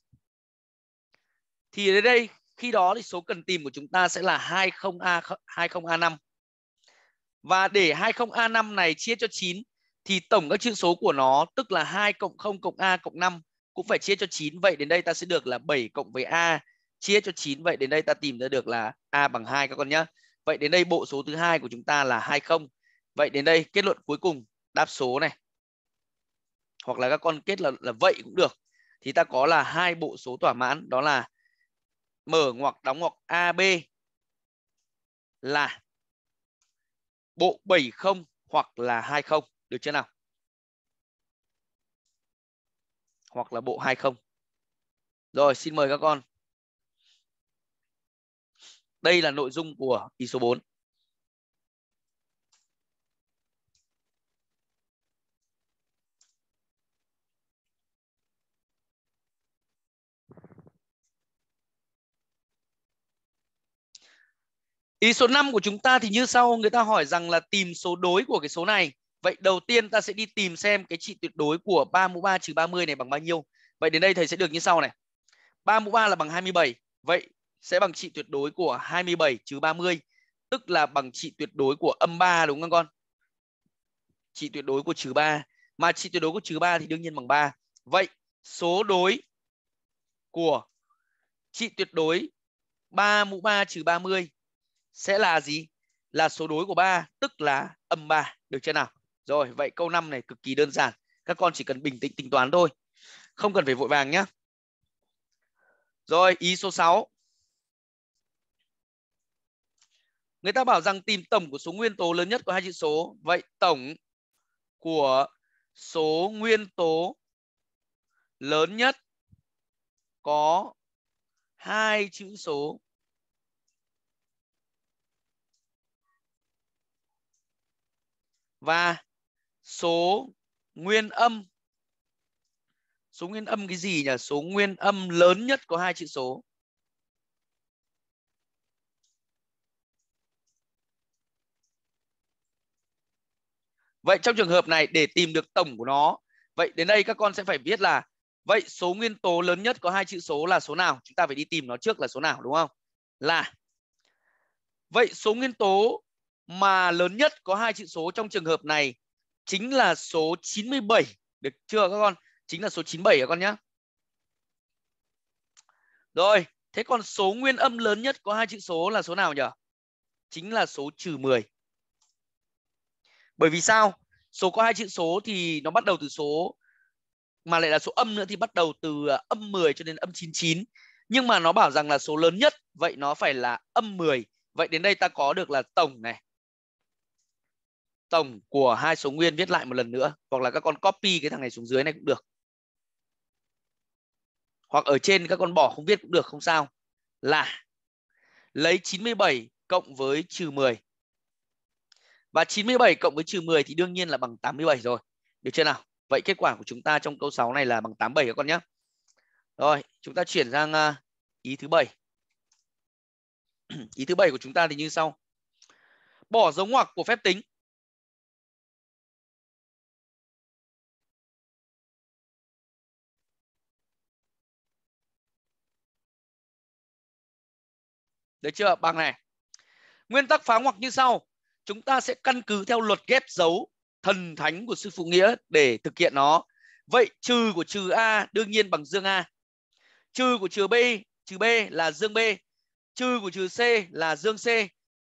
Speaker 2: thì đến đây khi đó thì số cần tìm của chúng ta sẽ là 20A 20A5. Và để 20A5 này chia cho 9 thì tổng các chữ số của nó tức là 2 cộng 0 cộng A cộng 5 cũng phải chia cho 9. Vậy đến đây ta sẽ được là 7 cộng với A chia cho 9. Vậy đến đây ta tìm ra được là A bằng 2 các con nhé. Vậy đến đây bộ số thứ hai của chúng ta là 20. Vậy đến đây kết luận cuối cùng đáp số này hoặc là các con kết là là vậy cũng được thì ta có là hai bộ số thỏa mãn đó là mở ngoặc đóng ngoặc AB là bộ 70 hoặc là 20 được chưa nào? Hoặc là bộ 20. Rồi xin mời
Speaker 1: các con. Đây là nội dung của
Speaker 2: ISO 4. Ý số 5 của chúng ta thì như sau, người ta hỏi rằng là tìm số đối của cái số này. Vậy đầu tiên ta sẽ đi tìm xem cái trị tuyệt đối của 3 mũ 3 trừ 30 này bằng bao nhiêu. Vậy đến đây thầy sẽ được như sau này. 3 mũ 3 là bằng 27. Vậy sẽ bằng trị tuyệt đối của 27 trừ 30. Tức là bằng trị tuyệt đối của âm 3 đúng không con? Trị tuyệt đối của trừ 3. Mà trị tuyệt đối của trừ 3 thì đương nhiên bằng 3. Vậy số đối của trị tuyệt đối 3 mũ 3 trừ 30 sẽ là gì? Là số đối của 3, tức là âm 3. Được chưa nào? Rồi, vậy câu 5 này cực kỳ đơn giản. Các con chỉ cần bình tĩnh tính toán thôi. Không cần phải vội vàng nhé. Rồi, ý số 6. Người ta bảo rằng tìm tổng của số nguyên tố lớn nhất của hai chữ số. Vậy tổng của số nguyên tố lớn nhất có hai chữ số và số nguyên âm số nguyên âm cái gì nhỉ số nguyên âm lớn nhất có hai chữ số Vậy trong trường hợp này để tìm được tổng của nó, vậy đến đây các con sẽ phải biết là vậy số nguyên tố lớn nhất có hai chữ số là số nào? Chúng ta phải đi tìm nó trước là số nào đúng không? Là Vậy số nguyên tố mà lớn nhất có hai chữ số trong trường hợp này chính là số 97 được chưa các con? Chính là số 97 các con nhé. Rồi, thế còn số nguyên âm lớn nhất có hai chữ số là số nào nhỉ? Chính là số trừ 10. Bởi vì sao? Số có hai chữ số thì nó bắt đầu từ số mà lại là số âm nữa thì bắt đầu từ à, âm 10 cho đến âm 99. Nhưng mà nó bảo rằng là số lớn nhất, vậy nó phải là âm 10. Vậy đến đây ta có được là tổng này, tổng của hai số nguyên viết lại một lần nữa hoặc là các con copy cái thằng này xuống dưới này cũng được hoặc ở trên các con bỏ không viết cũng được không sao là lấy 97 cộng với trừ 10 và 97 cộng với trừ 10 thì đương nhiên là bằng 87 rồi được chưa nào vậy kết quả của chúng ta trong câu 6 này là bằng 87 các con nhé rồi chúng ta chuyển sang à, ý thứ bảy ý thứ bảy của chúng ta thì như sau
Speaker 1: bỏ dấu ngoặc của phép tính
Speaker 2: Được chưa? Bằng này. Nguyên tắc phá ngoặc như sau. Chúng ta sẽ căn cứ theo luật ghép dấu thần thánh của sư phụ nghĩa để thực hiện nó. Vậy trừ của trừ A đương nhiên bằng dương A. Trừ của trừ B, trừ B là dương B. Trừ của trừ C là dương C.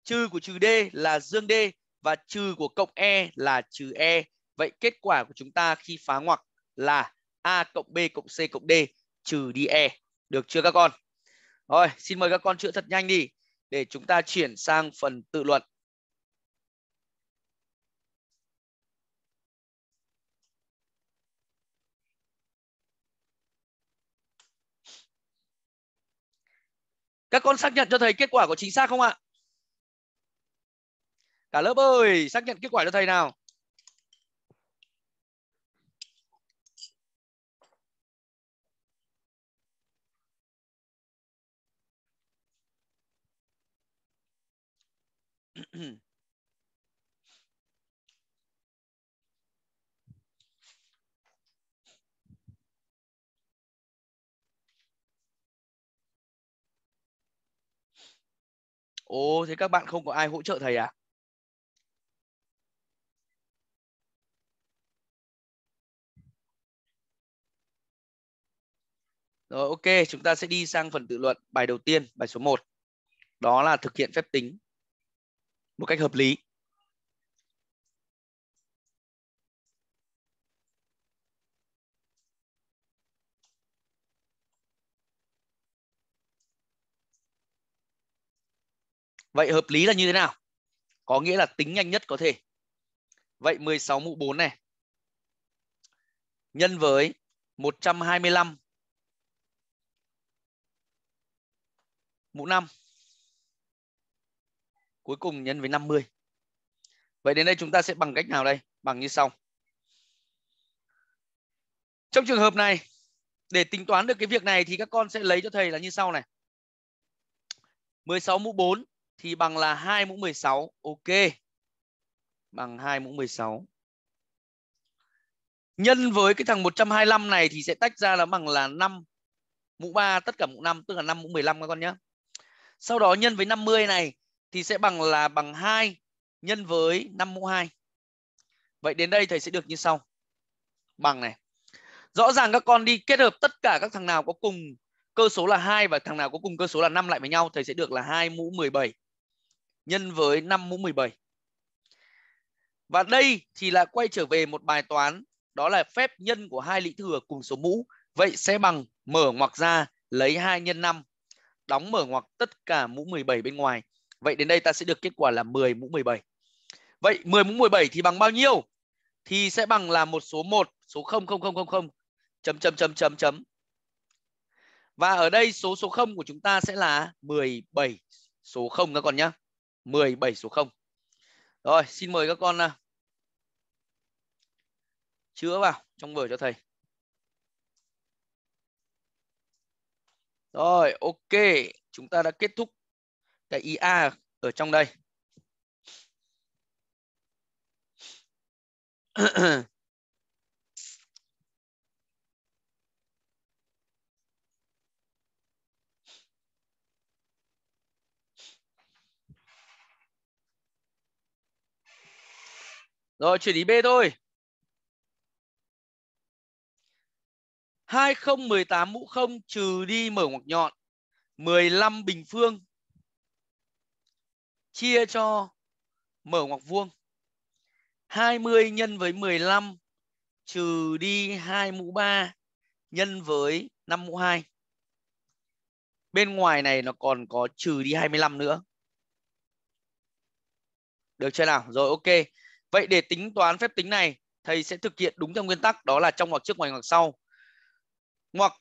Speaker 2: Trừ của trừ D là dương D. Và trừ của cộng E là trừ E. Vậy kết quả của chúng ta khi phá ngoặc là A cộng B cộng C cộng D trừ đi E. Được chưa các con? Rồi, xin mời các con chữa thật nhanh đi để chúng ta chuyển sang phần tự luận. Các con xác nhận cho thầy kết quả có chính xác không ạ? Cả lớp ơi, xác nhận kết quả cho thầy nào.
Speaker 1: Ồ thế các bạn không có ai hỗ trợ thầy à?
Speaker 2: Rồi ok, chúng ta sẽ đi sang phần tự luận bài đầu tiên, bài số 1. Đó là thực hiện phép tính một cách hợp lý Vậy hợp lý là như thế nào? Có nghĩa là tính nhanh nhất có thể. Vậy 16 mũ 4 này nhân với 125 mũ 5 cuối cùng nhân với 50. Vậy đến đây chúng ta sẽ bằng cách nào đây? Bằng như sau. Trong trường hợp này, để tính toán được cái việc này thì các con sẽ lấy cho thầy là như sau này. 16 mũ 4 thì bằng là 2 mũ 16. Ok. Bằng 2 mũ 16. Nhân với cái thằng 125 này thì sẽ tách ra là bằng là 5 mũ 3 tất cả mũ 5 tức là 5 mũ 15 các con nhé. Sau đó nhân với 50 này thì sẽ bằng là bằng 2 nhân với 5 mũ 2. Vậy đến đây thầy sẽ được như sau. Bằng này. Rõ ràng các con đi kết hợp tất cả các thằng nào có cùng cơ số là 2 và thằng nào có cùng cơ số là 5 lại với nhau thầy sẽ được là 2 mũ 17 nhân với 5 mũ 17. Và đây thì là quay trở về một bài toán đó là phép nhân của hai lĩ thừa cùng số mũ. Vậy sẽ bằng mở ngoặc ra lấy 2 nhân 5 đóng mở ngoặc tất cả mũ 17 bên ngoài Vậy đến đây ta sẽ được kết quả là 10 mũ 17. Vậy 10 mũ 17 thì bằng bao nhiêu? Thì sẽ bằng là một số 1, số 00000 chấm chấm chấm chấm chấm. Và ở đây số số 0 của chúng ta sẽ là 17 số 0 các con nhá. 17 số 0. Rồi, xin mời các con à, chữa vào trong vở cho thầy. Rồi, ok, chúng ta đã kết thúc cái IA ở trong đây. Rồi chuyển ý B thôi. 2018 mũ 0 trừ đi mở ngoặc nhọn 15 bình phương chia cho mở ngoặc vuông 20 nhân với 15 trừ đi 2 mũ 3 nhân với 5 mũ 2. Bên ngoài này nó còn có trừ đi 25 nữa. Được chưa nào? Rồi ok. Vậy để tính toán phép tính này, thầy sẽ thực hiện đúng theo nguyên tắc đó là trong ngoặc trước ngoài ngoặc sau. Ngoặc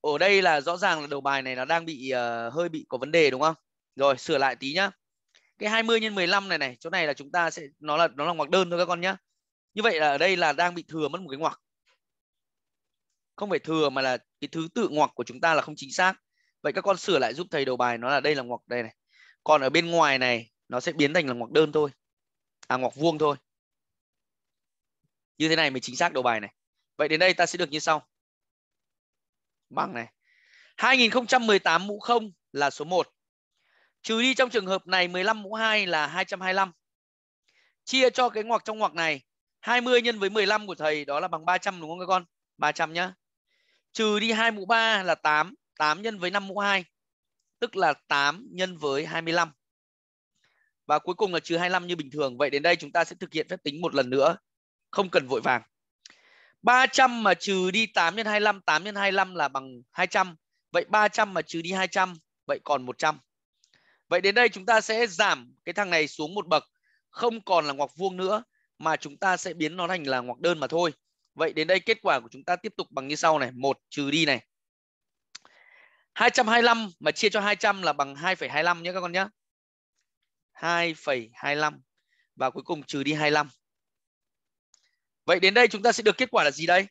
Speaker 2: ở đây là rõ ràng là đầu bài này nó đang bị uh, hơi bị có vấn đề đúng không? Rồi sửa lại tí nhá. Cái 20 nhân 15 này này, chỗ này là chúng ta sẽ nó là nó là ngoặc đơn thôi các con nhá. Như vậy là ở đây là đang bị thừa mất một cái ngoặc. Không phải thừa mà là cái thứ tự ngoặc của chúng ta là không chính xác. Vậy các con sửa lại giúp thầy đầu bài nó là đây là ngoặc đây này. Còn ở bên ngoài này nó sẽ biến thành là ngoặc đơn thôi. À ngoặc vuông thôi. Như thế này mới chính xác đầu bài này. Vậy đến đây ta sẽ được như sau. Bằng này. 2018 mũ không là số 1. Trừ đi trong trường hợp này 15 mũ 2 là 225. Chia cho cái ngoặc trong ngoặc này 20 nhân với 15 của thầy đó là bằng 300 đúng không các con? 300 nhá. Trừ đi 2 mũ 3 là 8, 8 nhân với 5 mũ 2 tức là 8 nhân với 25. Và cuối cùng là trừ 25 như bình thường. Vậy đến đây chúng ta sẽ thực hiện phép tính một lần nữa. Không cần vội vàng. 300 mà trừ đi 8 nhân 25, 8 nhân 25 là bằng 200. Vậy 300 mà trừ đi 200, vậy còn 100. Vậy đến đây chúng ta sẽ giảm cái thằng này xuống một bậc, không còn là ngoặc vuông nữa mà chúng ta sẽ biến nó thành là ngoặc đơn mà thôi. Vậy đến đây kết quả của chúng ta tiếp tục bằng như sau này, 1 trừ đi này. 225 mà chia cho 200 là bằng 2,25 nhé các con nhé. 2,25 và cuối cùng trừ đi 25. Vậy đến đây chúng ta sẽ được kết quả là gì đây?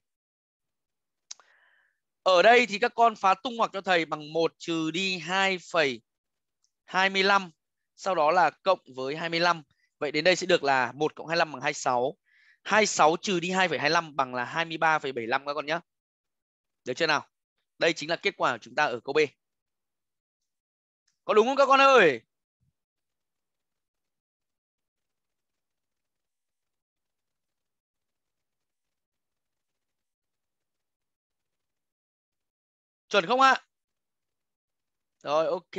Speaker 2: Ở đây thì các con phá tung ngoặc cho thầy bằng 1 trừ đi 2, 25, sau đó là cộng với 25. Vậy đến đây sẽ được là 1 cộng 25 bằng 26. 26 trừ đi 2,25 bằng là 23,75 các con nhé. Được chưa nào? Đây chính là kết quả của chúng ta ở câu B. Có đúng không các con ơi?
Speaker 1: Chuẩn không ạ? Rồi ok.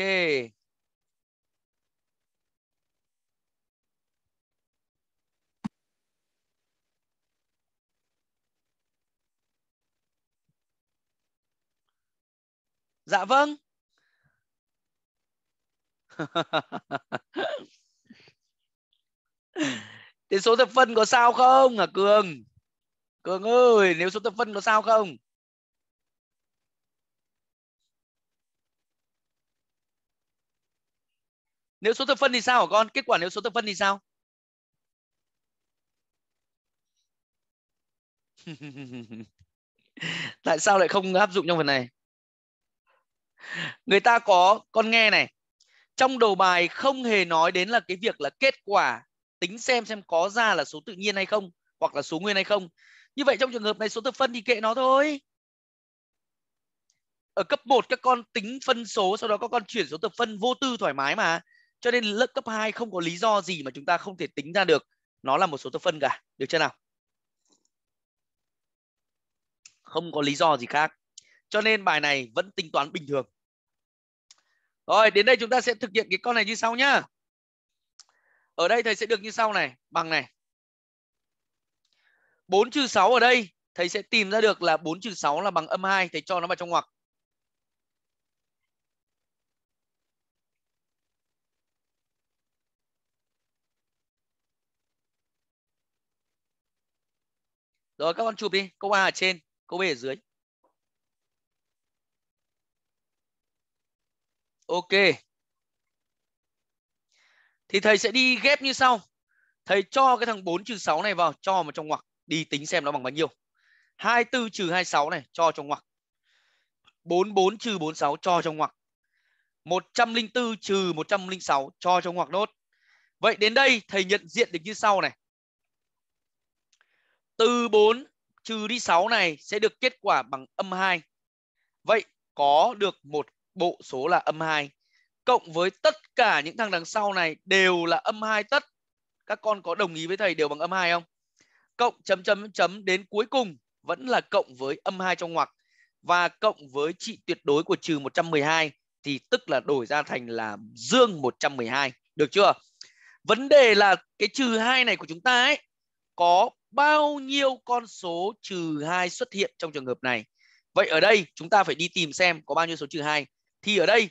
Speaker 1: dạ vâng
Speaker 2: thế số thập phân có sao không à cường cường ơi nếu số thập phân có sao không nếu số thập phân thì sao hả con kết quả nếu số thập phân thì sao tại sao lại không áp dụng trong phần này người ta có con nghe này trong đầu bài không hề nói đến là cái việc là kết quả tính xem xem có ra là số tự nhiên hay không hoặc là số nguyên hay không như vậy trong trường hợp này số thập phân thì kệ nó thôi ở cấp 1 các con tính phân số sau đó các con chuyển số thập phân vô tư thoải mái mà cho nên lớp cấp 2 không có lý do gì mà chúng ta không thể tính ra được nó là một số thập phân cả được chưa nào không có lý do gì khác cho nên bài này vẫn tính toán bình thường. Rồi, đến đây chúng ta sẽ thực hiện cái con này như sau nhá. Ở đây thầy sẽ được như sau này, bằng này. 4 trừ 6 ở đây, thầy sẽ tìm ra được là 4 trừ 6 là bằng âm 2, thầy cho nó vào trong ngoặc. Rồi các con chụp đi, câu A ở trên, câu B ở dưới. Ok. Thì thầy sẽ đi ghép như sau. Thầy cho cái thằng 4 trừ 6 này vào, cho vào trong ngoặc. Đi tính xem nó bằng bao nhiêu. 24 trừ 26 này, cho trong ngoặc. 44 trừ 46, cho trong ngoặc. 104 trừ 106, cho trong ngoặc nốt. Vậy đến đây thầy nhận diện được như sau này. Từ 4 trừ đi 6 này sẽ được kết quả bằng âm 2. Vậy có được một bộ số là âm 2 cộng với tất cả những thằng đằng sau này đều là âm 2 tất. Các con có đồng ý với thầy đều bằng âm 2 không? Cộng chấm chấm chấm đến cuối cùng vẫn là cộng với âm 2 trong ngoặc và cộng với trị tuyệt đối của trừ 112 thì tức là đổi ra thành là dương 112. Được chưa? Vấn đề là cái trừ 2 này của chúng ta ấy có bao nhiêu con số trừ 2 xuất hiện trong trường hợp này. Vậy ở đây chúng ta phải đi tìm xem có bao nhiêu số trừ 2. Thì ở đây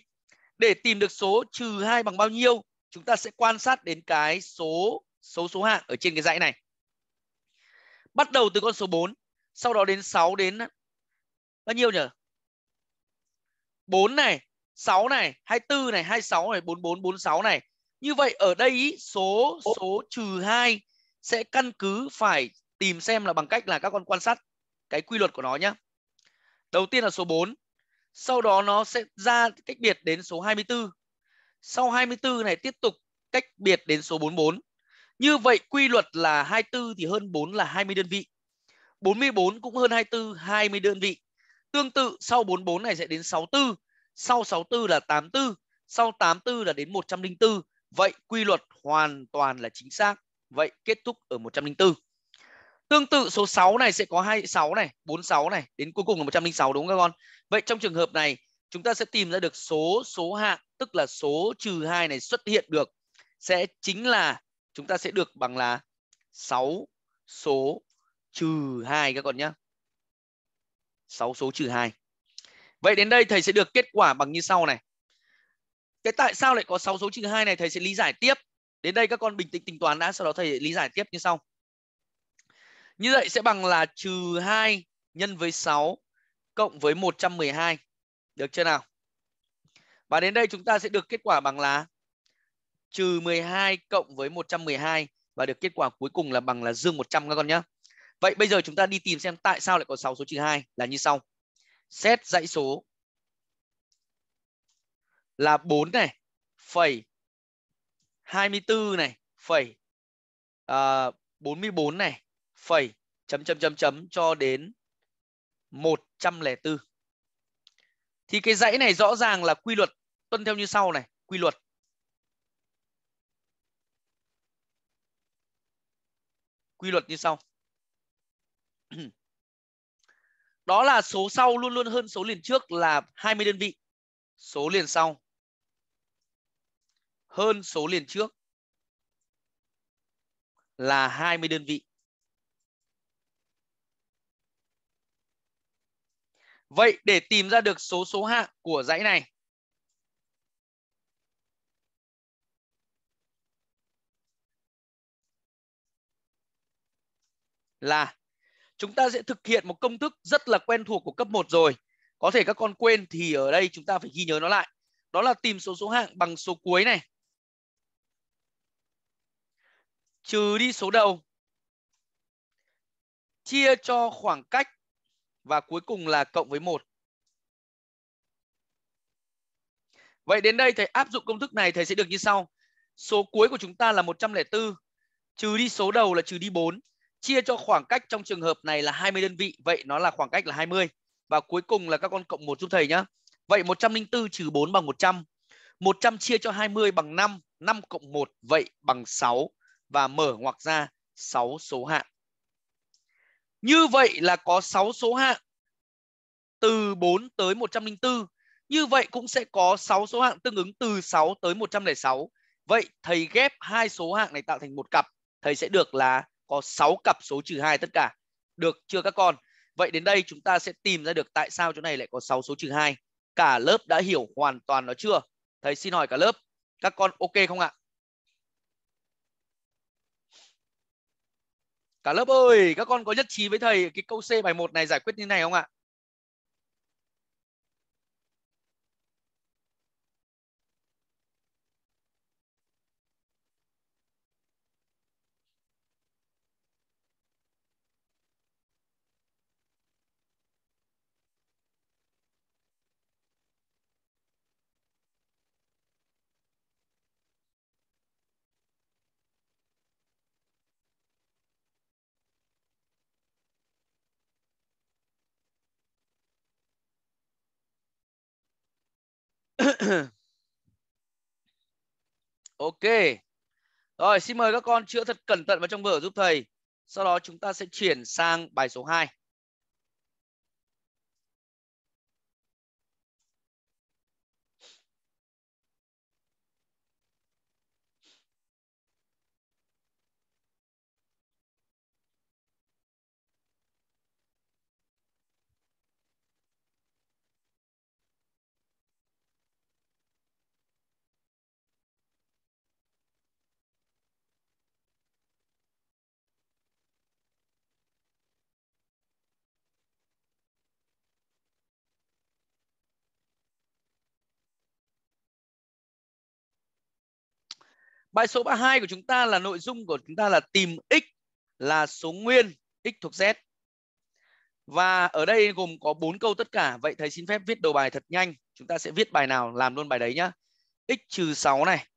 Speaker 2: để tìm được số trừ 2 bằng bao nhiêu, chúng ta sẽ quan sát đến cái số số số hạng ở trên cái dãy này. Bắt đầu từ con số 4, sau đó đến 6 đến bao nhiêu nhỉ? 4 này, 6 này, 24 này, 26 này, 44, 46 này. Như vậy ở đây số số trừ 2 sẽ căn cứ phải tìm xem là bằng cách là các con quan sát cái quy luật của nó nhé. Đầu tiên là số 4, sau đó nó sẽ ra cách biệt đến số 24. Sau 24 này tiếp tục cách biệt đến số 44. Như vậy quy luật là 24 thì hơn 4 là 20 đơn vị. 44 cũng hơn 24, 20 đơn vị. Tương tự sau 44 này sẽ đến 64, sau 64 là 84, sau 84 là đến 104. Vậy quy luật hoàn toàn là chính xác. Vậy kết thúc ở 104. Tương tự số 6 này sẽ có 26 này, 46 này, đến cuối cùng là 106 đúng không các con? Vậy trong trường hợp này, chúng ta sẽ tìm ra được số số hạng, tức là số trừ 2 này xuất hiện được sẽ chính là chúng ta sẽ được bằng là 6 số trừ 2 các con nhé. 6 số trừ 2. Vậy đến đây thầy sẽ được kết quả bằng như sau này. Cái tại sao lại có 6 số trừ 2 này thầy sẽ lý giải tiếp. Đến đây các con bình tĩnh tính toán đã, sau đó thầy lý giải tiếp như sau. Như vậy sẽ bằng là trừ 2 nhân với 6 cộng với 112. Được chưa nào? Và đến đây chúng ta sẽ được kết quả bằng là trừ 12 cộng với 112 và được kết quả cuối cùng là bằng là dương 100 các con nhé. Vậy bây giờ chúng ta đi tìm xem tại sao lại có 6 số trừ 2 là như sau. Xét dãy số là 4 này, phẩy 24 này, phẩy uh, à, 44 này, phẩy chấm chấm chấm chấm cho đến 104. Thì cái dãy này rõ ràng là quy luật tuân theo như sau này, quy luật. Quy luật như sau. Đó là số sau luôn luôn hơn số liền trước là 20 đơn vị. Số liền sau hơn số liền trước là 20 đơn vị. Vậy để tìm ra được số số hạng của dãy này là chúng ta sẽ thực hiện một công thức rất là quen thuộc của cấp 1 rồi. Có thể các con quên thì ở đây chúng ta phải ghi nhớ nó lại. Đó là tìm số số hạng bằng số cuối này. Trừ đi số đầu. Chia cho khoảng cách và cuối cùng là cộng với 1. Vậy đến đây thầy áp dụng công thức này thầy sẽ được như sau. Số cuối của chúng ta là 104 trừ đi số đầu là trừ đi 4 chia cho khoảng cách trong trường hợp này là 20 đơn vị. Vậy nó là khoảng cách là 20. Và cuối cùng là các con cộng 1 giúp thầy nhá Vậy 104 trừ 4 bằng 100. 100 chia cho 20 bằng 5. 5 cộng 1 vậy bằng 6. Và mở ngoặc ra 6 số hạng. Như vậy là có 6 số hạng từ 4 tới 104. Như vậy cũng sẽ có 6 số hạng tương ứng từ 6 tới 106. Vậy thầy ghép hai số hạng này tạo thành một cặp, thầy sẽ được là có 6 cặp số trừ 2 tất cả. Được chưa các con? Vậy đến đây chúng ta sẽ tìm ra được tại sao chỗ này lại có 6 số trừ 2. Cả lớp đã hiểu hoàn toàn nó chưa? Thầy xin hỏi cả lớp, các con ok không ạ? cả lớp ơi các con có nhất trí với thầy cái câu c bài 1 này giải quyết như này không ạ ok. Rồi, xin mời các con chữa thật cẩn thận vào trong vở giúp thầy. Sau đó chúng ta sẽ chuyển sang bài số 2. Bài số 32 của chúng ta là nội dung của chúng ta là tìm x là số nguyên x thuộc z. Và ở đây gồm có 4 câu tất cả. Vậy thầy xin phép viết đầu bài thật nhanh. Chúng ta sẽ viết bài nào làm luôn bài đấy nhá. x trừ 6 này,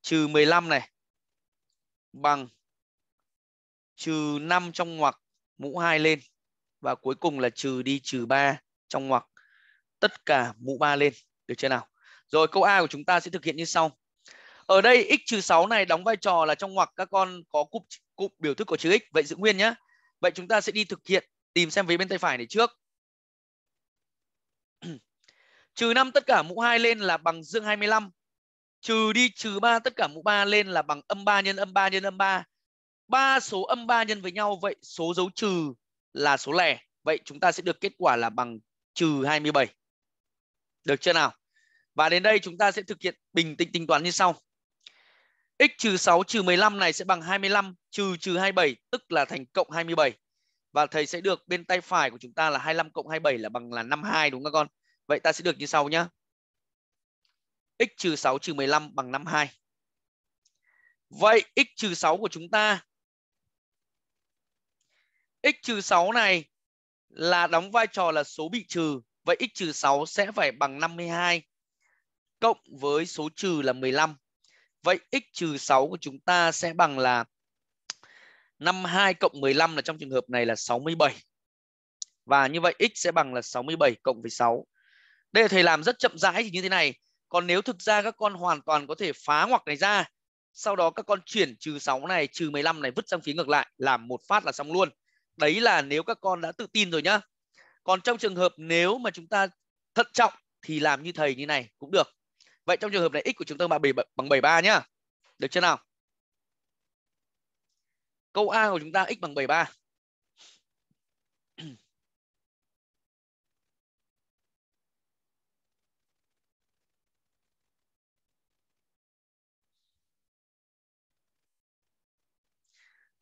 Speaker 2: trừ 15 này, bằng trừ 5 trong ngoặc mũ 2 lên. Và cuối cùng là trừ đi trừ 3 trong ngoặc tất cả mũ 3 lên. Được chưa nào? Rồi câu A của chúng ta sẽ thực hiện như sau ở đây x trừ 6 này đóng vai trò là trong ngoặc các con có cụm cụm biểu thức của chữ x vậy giữ nguyên nhé vậy chúng ta sẽ đi thực hiện tìm xem vế bên tay phải này trước trừ 5 tất cả mũ 2 lên là bằng dương 25 trừ đi trừ 3 tất cả mũ 3 lên là bằng âm 3 nhân âm 3 nhân âm 3 ba số âm 3 nhân với nhau vậy số dấu trừ là số lẻ vậy chúng ta sẽ được kết quả là bằng trừ 27 được chưa nào và đến đây chúng ta sẽ thực hiện bình tĩnh tính toán như sau x trừ 6 trừ 15 này sẽ bằng 25 trừ trừ 27 tức là thành cộng 27. Và thầy sẽ được bên tay phải của chúng ta là 25 cộng 27 là bằng là 52 đúng không các con? Vậy ta sẽ được như sau nhá. x trừ 6 trừ 15 bằng 52. Vậy x trừ 6 của chúng ta x trừ 6 này là đóng vai trò là số bị trừ. Vậy x trừ 6 sẽ phải bằng 52 cộng với số trừ là 15 Vậy x trừ 6 của chúng ta sẽ bằng là 52 cộng 15 là trong trường hợp này là 67. Và như vậy x sẽ bằng là 67 cộng với 6. Đây là thầy làm rất chậm rãi thì như thế này. Còn nếu thực ra các con hoàn toàn có thể phá ngoặc này ra, sau đó các con chuyển trừ 6 này, trừ 15 này vứt sang phía ngược lại, làm một phát là xong luôn. Đấy là nếu các con đã tự tin rồi nhá. Còn trong trường hợp nếu mà chúng ta thận trọng thì làm như thầy như này cũng được. Vậy trong trường hợp này x của chúng ta bằng 7 bằng 73 nhá. Được chưa nào? Câu A của chúng ta x bằng 73.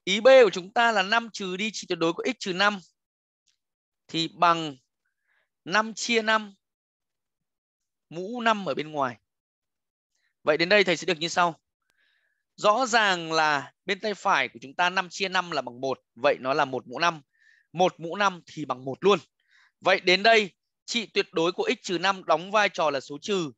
Speaker 2: Ý B của chúng ta là 5 trừ đi chi tuyệt đối của x trừ 5 thì bằng 5 chia 5 mũ 5 ở bên ngoài Vậy đến đây thầy sẽ được như sau. Rõ ràng là bên tay phải của chúng ta 5 chia 5 là bằng 1. Vậy nó là 1 mũ 5. 1 mũ 5 thì bằng 1 luôn. Vậy đến đây trị tuyệt đối của x trừ 5 đóng vai trò là số trừ.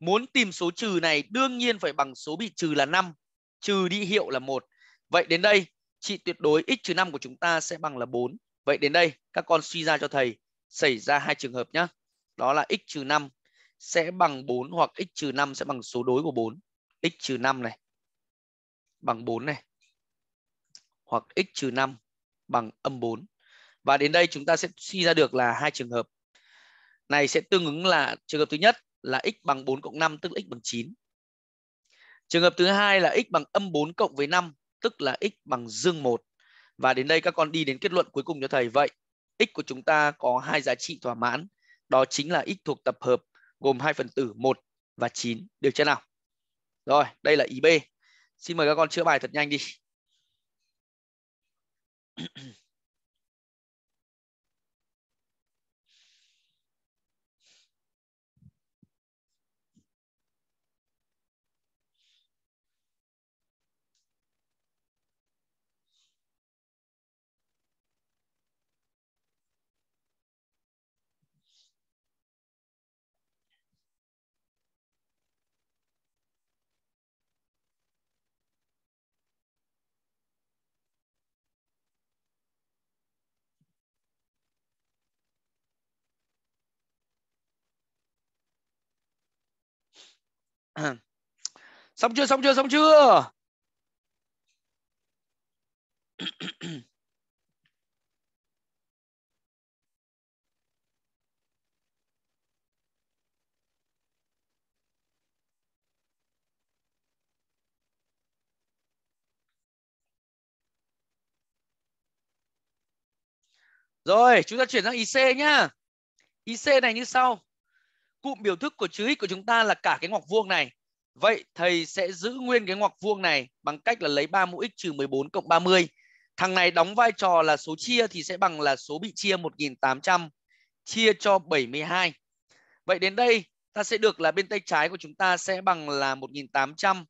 Speaker 2: Muốn tìm số trừ này đương nhiên phải bằng số bị trừ là 5. Trừ đi hiệu là 1. Vậy đến đây trị tuyệt đối x trừ 5 của chúng ta sẽ bằng là 4. Vậy đến đây các con suy ra cho thầy xảy ra hai trường hợp nhé. Đó là x trừ 5 sẽ bằng 4 hoặc x trừ 5 sẽ bằng số đối của 4. x trừ 5 này bằng 4 này. Hoặc x trừ 5 bằng âm 4. Và đến đây chúng ta sẽ suy ra được là hai trường hợp. Này sẽ tương ứng là trường hợp thứ nhất là x bằng 4 cộng 5 tức x bằng 9. Trường hợp thứ hai là x bằng âm 4 cộng với 5 tức là x bằng dương 1. Và đến đây các con đi đến kết luận cuối cùng cho thầy. Vậy x của chúng ta có hai giá trị thỏa mãn. Đó chính là x thuộc tập hợp gồm hai phần tử 1 và 9 được chưa nào? Rồi, đây là ý B. Xin mời các con chữa bài thật nhanh đi.
Speaker 1: xong chưa xong chưa xong chưa
Speaker 2: Rồi, chúng ta chuyển sang IC nhá. IC này như sau cụm biểu thức của chữ x của chúng ta là cả cái ngoặc vuông này. Vậy thầy sẽ giữ nguyên cái ngoặc vuông này bằng cách là lấy 3 mũ x trừ 14 cộng 30. Thằng này đóng vai trò là số chia thì sẽ bằng là số bị chia 1800 chia cho 72. Vậy đến đây ta sẽ được là bên tay trái của chúng ta sẽ bằng là 1800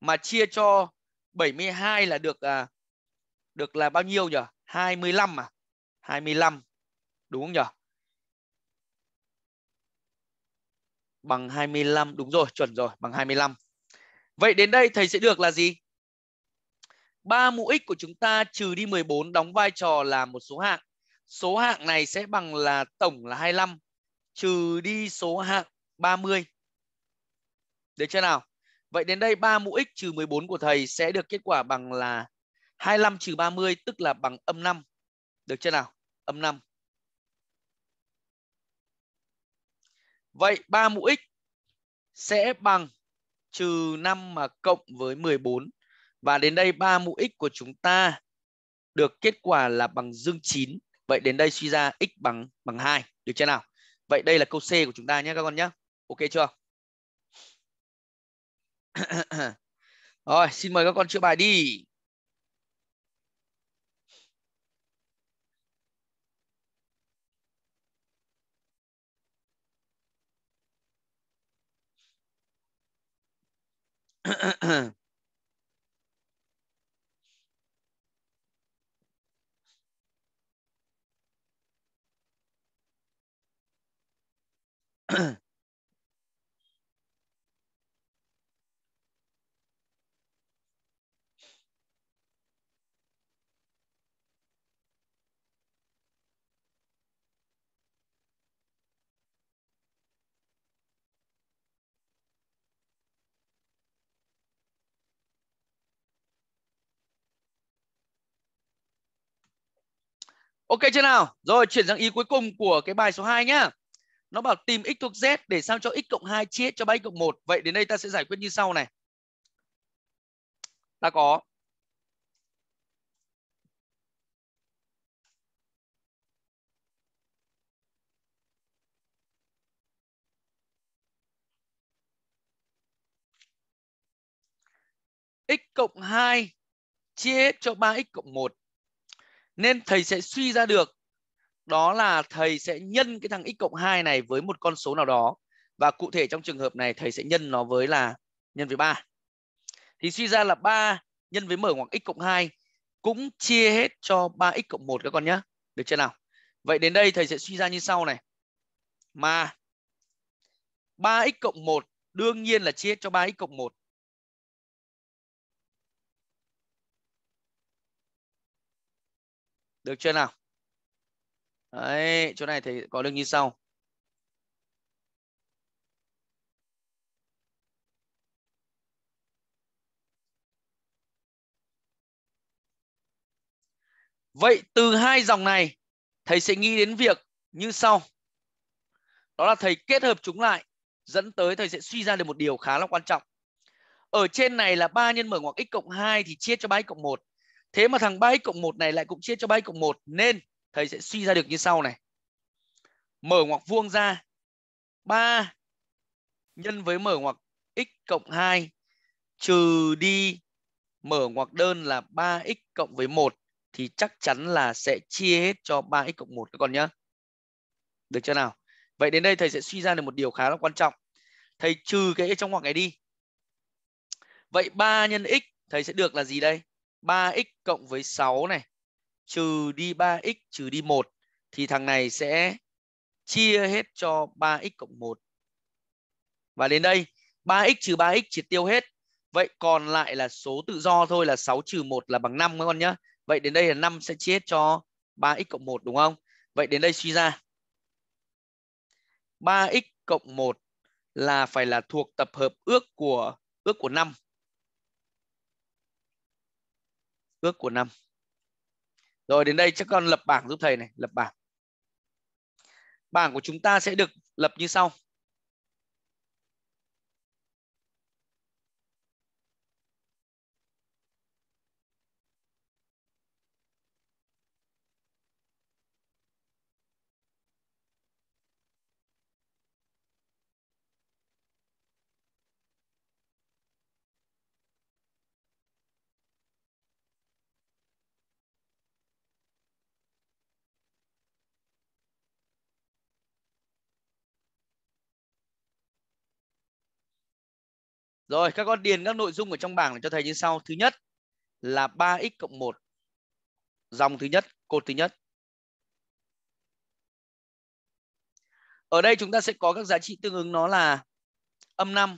Speaker 2: mà chia cho 72 là được à, được là bao nhiêu nhỉ? 25 à? 25. Đúng không nhỉ? bằng 25 đúng rồi chuẩn rồi bằng 25 vậy đến đây thầy sẽ được là gì 3 mũ x của chúng ta trừ đi 14 đóng vai trò là một số hạng số hạng này sẽ bằng là tổng là 25 trừ đi số hạng 30 được chưa nào vậy đến đây 3 mũ x trừ 14 của thầy sẽ được kết quả bằng là 25 trừ 30 tức là bằng âm 5 được chưa nào âm 5 Vậy 3 mũ x sẽ bằng trừ 5 mà cộng với 14. Và đến đây 3 mũ x của chúng ta được kết quả là bằng dương 9. Vậy đến đây suy ra x bằng bằng 2. Được chưa nào? Vậy đây là câu C của chúng ta nhé các con nhé. Ok chưa? Rồi, xin mời các con chữa bài
Speaker 1: đi. Uh-huh.
Speaker 2: Ok chưa nào? Rồi chuyển sang ý cuối cùng của cái bài số 2 nhá. Nó bảo tìm x thuộc z để sao cho x cộng 2 chia cho 3 x cộng 1. Vậy đến đây ta sẽ giải quyết như sau này. Ta có x cộng 2 chia cho 3x cộng 1 nên thầy sẽ suy ra được đó là thầy sẽ nhân cái thằng x cộng 2 này với một con số nào đó và cụ thể trong trường hợp này thầy sẽ nhân nó với là nhân với 3. Thì suy ra là 3 nhân với mở ngoặc x cộng 2 cũng chia hết cho 3x cộng 1 các con nhé. Được chưa nào? Vậy đến đây thầy sẽ suy ra như sau này. Mà 3x cộng 1 đương nhiên là chia hết cho 3x cộng 1. được chưa nào đấy chỗ này thì có được như sau Vậy từ hai dòng này thầy sẽ nghĩ đến việc như sau. Đó là thầy kết hợp chúng lại dẫn tới thầy sẽ suy ra được một điều khá là quan trọng. Ở trên này là 3 nhân mở ngoặc x cộng 2 thì chia cho 3 x cộng 1. Thế mà thằng 3x cộng 1 này lại cũng chia cho 3x cộng 1 nên thầy sẽ suy ra được như sau này. Mở ngoặc vuông ra 3 nhân với mở ngoặc x cộng 2 trừ đi mở ngoặc đơn là 3x cộng với 1 thì chắc chắn là sẽ chia hết cho 3x cộng 1 các con nhá Được chưa nào? Vậy đến đây thầy sẽ suy ra được một điều khá là quan trọng. Thầy trừ cái trong ngoặc này đi. Vậy 3 nhân x thầy sẽ được là gì đây? 3x cộng với 6 này trừ đi 3x trừ đi 1 thì thằng này sẽ chia hết cho 3x cộng 1. Và đến đây 3x trừ 3x triệt tiêu hết. Vậy còn lại là số tự do thôi là 6 trừ 1 là bằng 5 các con nhá. Vậy đến đây là 5 sẽ chia hết cho 3x cộng 1 đúng không? Vậy đến đây suy ra 3x cộng 1 là phải là thuộc tập hợp ước của ước của 5 ước của năm rồi đến đây chắc con lập bảng giúp thầy này lập bảng bảng của chúng ta sẽ được lập như sau Rồi các con điền các nội dung ở trong bảng để cho thầy như sau. Thứ nhất là 3x cộng 1. Dòng thứ nhất, cột thứ nhất. Ở đây chúng ta sẽ có các giá trị tương ứng nó là âm 5,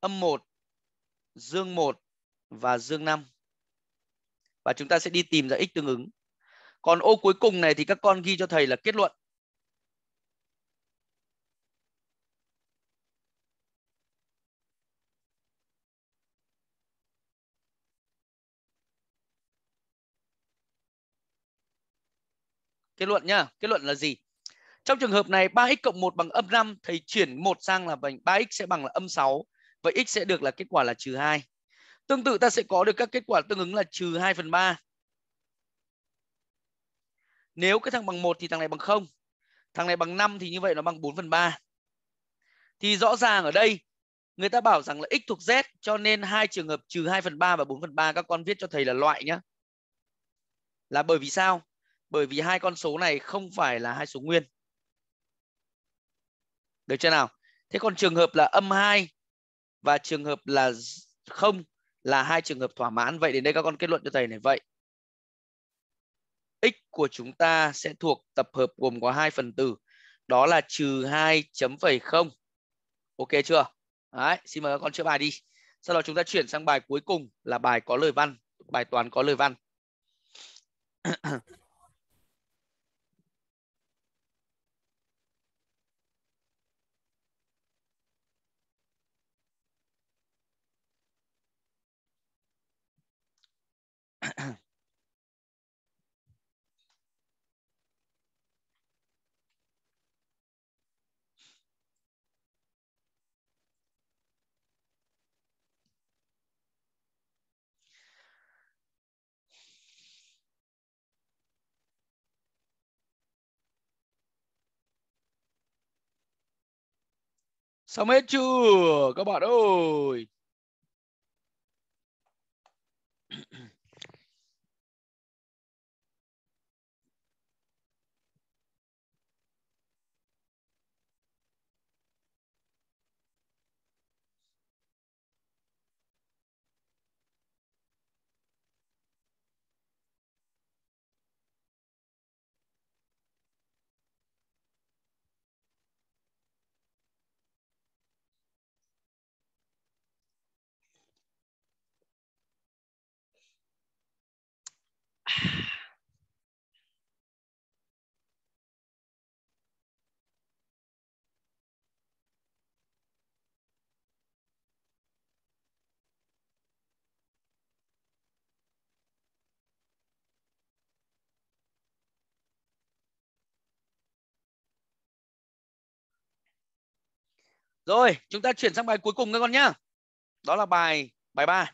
Speaker 2: âm 1, dương 1 và dương 5. Và chúng ta sẽ đi tìm ra x tương ứng. Còn ô cuối cùng này thì các con ghi cho thầy là kết luận. Kết luận nhá, kết luận là gì? Trong trường hợp này 3x cộng 1 bằng âm 5, thầy chuyển 1 sang là bằng 3x sẽ bằng là âm 6. Vậy x sẽ được là kết quả là trừ 2. Tương tự ta sẽ có được các kết quả tương ứng là trừ 2 phần 3. Nếu cái thằng bằng 1 thì thằng này bằng 0. Thằng này bằng 5 thì như vậy nó bằng 4 phần 3. Thì rõ ràng ở đây người ta bảo rằng là x thuộc z cho nên hai trường hợp trừ 2 phần 3 và 4 phần 3 các con viết cho thầy là loại nhé. Là bởi vì sao? bởi vì hai con số này không phải là hai số nguyên. Được chưa nào? Thế còn trường hợp là âm 2 và trường hợp là không là hai trường hợp thỏa mãn. Vậy đến đây các con kết luận cho thầy này vậy. X của chúng ta sẽ thuộc tập hợp gồm có hai phần tử. Đó là trừ 2.0. Ok chưa? Đấy, xin mời các con chữa bài đi. Sau đó chúng ta chuyển sang bài cuối cùng là bài có lời văn, bài toán có lời văn.
Speaker 1: xong hết chưa các bạn ơi Rồi, chúng ta chuyển sang bài cuối cùng các con nhá. Đó là bài bài 3.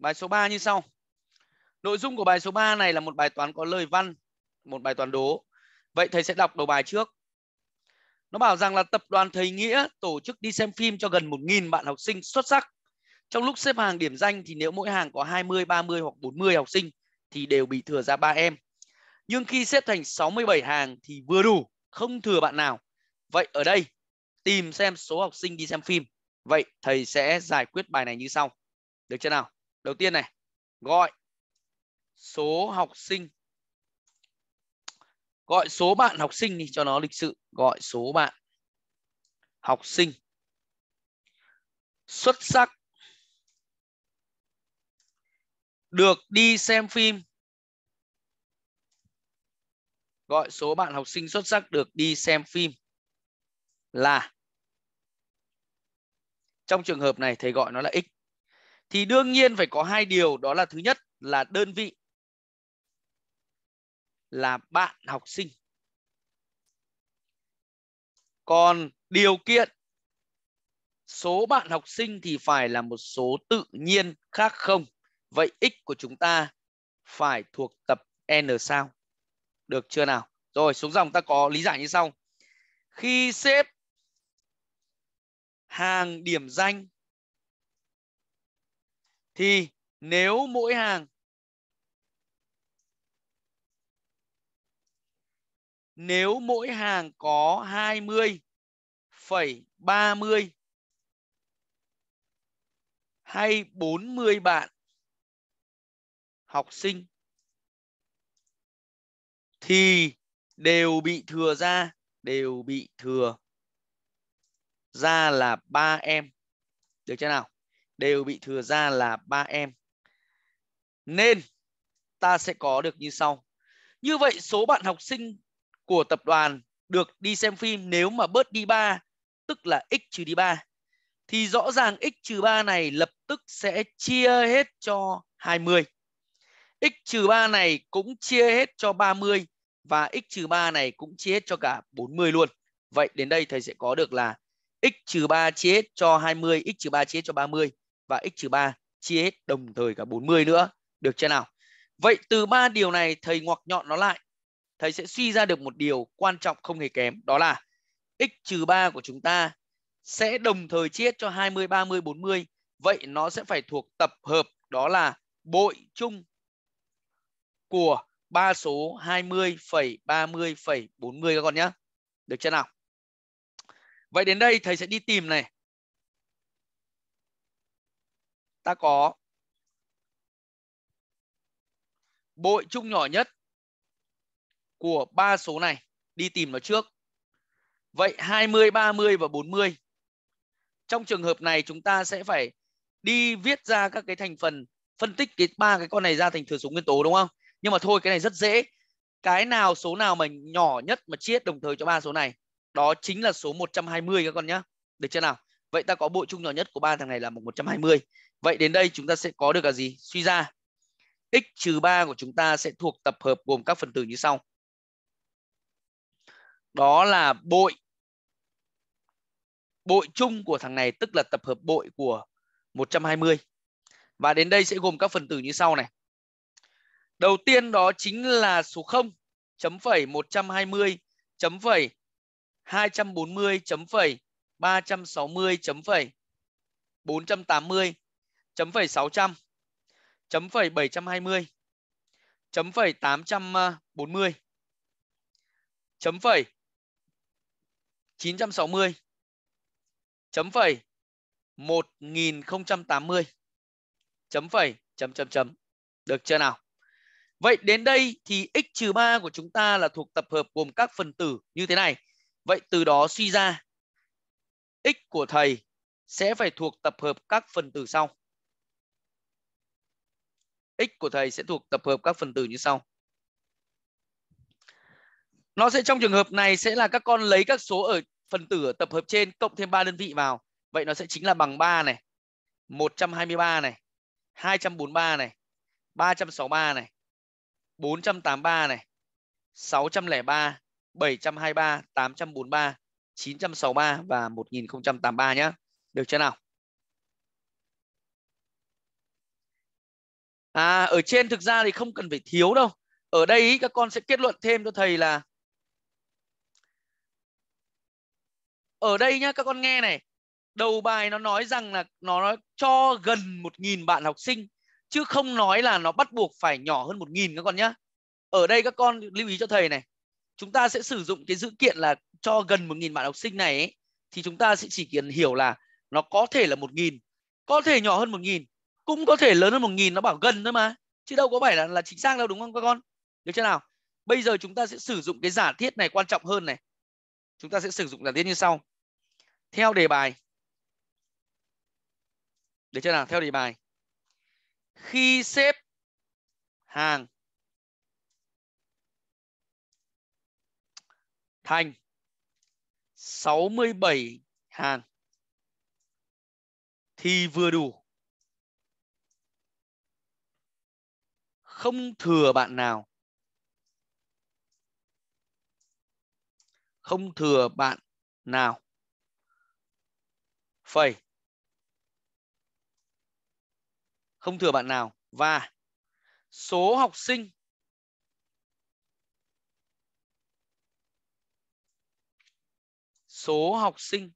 Speaker 2: Bài số 3 như sau. Nội dung của bài số 3 này là một bài toán có lời văn, một bài toán đố. Vậy thầy sẽ đọc đầu bài trước. Nó bảo rằng là tập đoàn Thầy Nghĩa tổ chức đi xem phim cho gần 1.000 bạn học sinh xuất sắc. Trong lúc xếp hàng điểm danh thì nếu mỗi hàng có 20, 30 hoặc 40 học sinh thì đều bị thừa ra ba em. Nhưng khi xếp thành 67 hàng thì vừa đủ, không thừa bạn nào. Vậy ở đây tìm xem số học sinh đi xem phim. Vậy thầy sẽ giải quyết bài này như sau. Được chưa nào? đầu tiên này gọi số học sinh gọi số bạn học sinh đi cho nó lịch sự gọi số bạn học sinh xuất sắc được đi xem phim gọi số bạn học sinh xuất sắc được đi xem phim là trong trường hợp này thầy gọi nó là x thì đương nhiên phải có hai điều đó là thứ nhất là đơn vị là bạn học sinh còn điều kiện số bạn học sinh thì phải là một số tự nhiên khác không vậy x của chúng ta phải thuộc tập n sao được chưa nào rồi xuống dòng ta có lý giải như sau khi xếp hàng điểm danh thì nếu mỗi hàng nếu mỗi hàng có 20 phẩy 30 hay 40 bạn học sinh thì đều bị thừa ra đều bị thừa ra là ba em được chưa nào đều bị thừa ra là ba em. Nên ta sẽ có được như sau. Như vậy số bạn học sinh của tập đoàn được đi xem phim nếu mà bớt đi 3 tức là x trừ đi 3 thì rõ ràng x trừ 3 này lập tức sẽ chia hết cho 20. x trừ 3 này cũng chia hết cho 30 và x trừ 3 này cũng chia hết cho cả 40 luôn. Vậy đến đây thầy sẽ có được là x trừ 3 chia hết cho 20, x trừ 3 chia hết cho 30 và x-3 trừ chia hết đồng thời cả 40 nữa. Được chưa nào? Vậy từ ba điều này thầy ngoặc nhọn nó lại. Thầy sẽ suy ra được một điều quan trọng không hề kém. Đó là x-3 trừ của chúng ta sẽ đồng thời chia hết cho 20, 30, 40. Vậy nó sẽ phải thuộc tập hợp đó là bội chung của ba số 20, 30, 40 các con nhé. Được chưa nào? Vậy đến đây thầy sẽ đi tìm này ta có bội chung nhỏ nhất của ba số này đi tìm nó trước. Vậy 20, 30 và 40. Trong trường hợp này chúng ta sẽ phải đi viết ra các cái thành phần, phân tích cái ba cái con này ra thành thừa số nguyên tố đúng không? Nhưng mà thôi cái này rất dễ. Cái nào số nào mà nhỏ nhất mà chiết đồng thời cho ba số này, đó chính là số 120 các con nhá. Được chưa nào? Vậy ta có bội chung nhỏ nhất của ba thằng này là 120. Vậy đến đây chúng ta sẽ có được là gì? Suy ra x trừ 3 của chúng ta sẽ thuộc tập hợp gồm các phần tử như sau. Đó là bội bội chung của thằng này tức là tập hợp bội của 120. Và đến đây sẽ gồm các phần tử như sau này. Đầu tiên đó chính là số 0 chấm phẩy 120 chấm phẩy 240 chấm phẩy 360 chấm phẩy 480 chấm phẩy 600, chấm phẩy 720, chấm phẩy 840, chấm phẩy 960, chấm phẩy 1080, chấm phẩy chấm chấm chấm. Được chưa nào? Vậy đến đây thì x trừ 3 của chúng ta là thuộc tập hợp gồm các phần tử như thế này. Vậy từ đó suy ra x của thầy sẽ phải thuộc tập hợp các phần tử sau x của thầy sẽ thuộc tập hợp các phần tử như sau. Nó sẽ trong trường hợp này sẽ là các con lấy các số ở phần tử ở tập hợp trên cộng thêm 3 đơn vị vào. Vậy nó sẽ chính là bằng 3 này, 123 này, 243 này, 363 này, 483 này, 603, 723, 843, 963 và 1083 nhé. Được chưa nào? à ở trên thực ra thì không cần phải thiếu đâu ở đây ý, các con sẽ kết luận thêm cho thầy là ở đây nhá các con nghe này đầu bài nó nói rằng là nó cho gần 1.000 bạn học sinh chứ không nói là nó bắt buộc phải nhỏ hơn 1.000 các con nhá ở đây các con lưu ý cho thầy này chúng ta sẽ sử dụng cái dữ kiện là cho gần 1.000 bạn học sinh này ấy, thì chúng ta sẽ chỉ cần hiểu là nó có thể là 1.000 có thể nhỏ hơn 1.000 cũng có thể lớn hơn một nghìn nó bảo gần thôi mà chứ đâu có phải là là chính xác đâu đúng không các con được chưa nào bây giờ chúng ta sẽ sử dụng cái giả thiết này quan trọng hơn này chúng ta sẽ sử dụng giả thiết như sau theo đề bài được chưa nào theo đề bài khi xếp
Speaker 1: hàng thành 67 hàng thì vừa đủ
Speaker 2: không thừa bạn nào không thừa bạn nào phẩy không thừa bạn nào và số học sinh
Speaker 1: số học sinh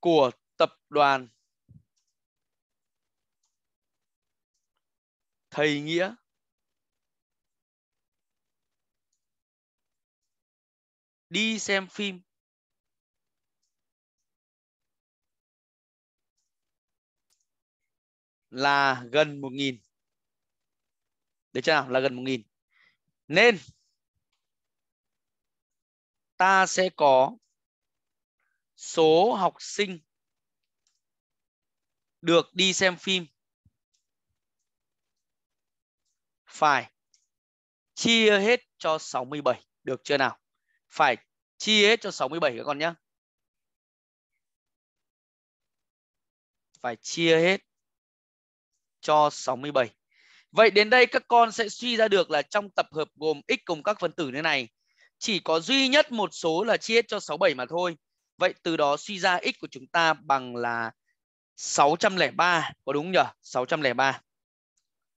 Speaker 1: của tập đoàn thầy nghĩa đi xem phim là gần 1.000.
Speaker 2: Được chưa nào? Là gần 1.000. Nên ta sẽ có số học sinh được đi xem phim phải chia hết cho 67 được chưa nào? Phải chia hết cho 67 các con nhé. Phải chia hết cho 67. Vậy đến đây các con sẽ suy ra được là trong tập hợp gồm x cùng các phần tử như này chỉ có duy nhất một số là chia hết cho 67 mà thôi. Vậy từ đó suy ra x của chúng ta bằng là 603 có đúng nhỉ? 603.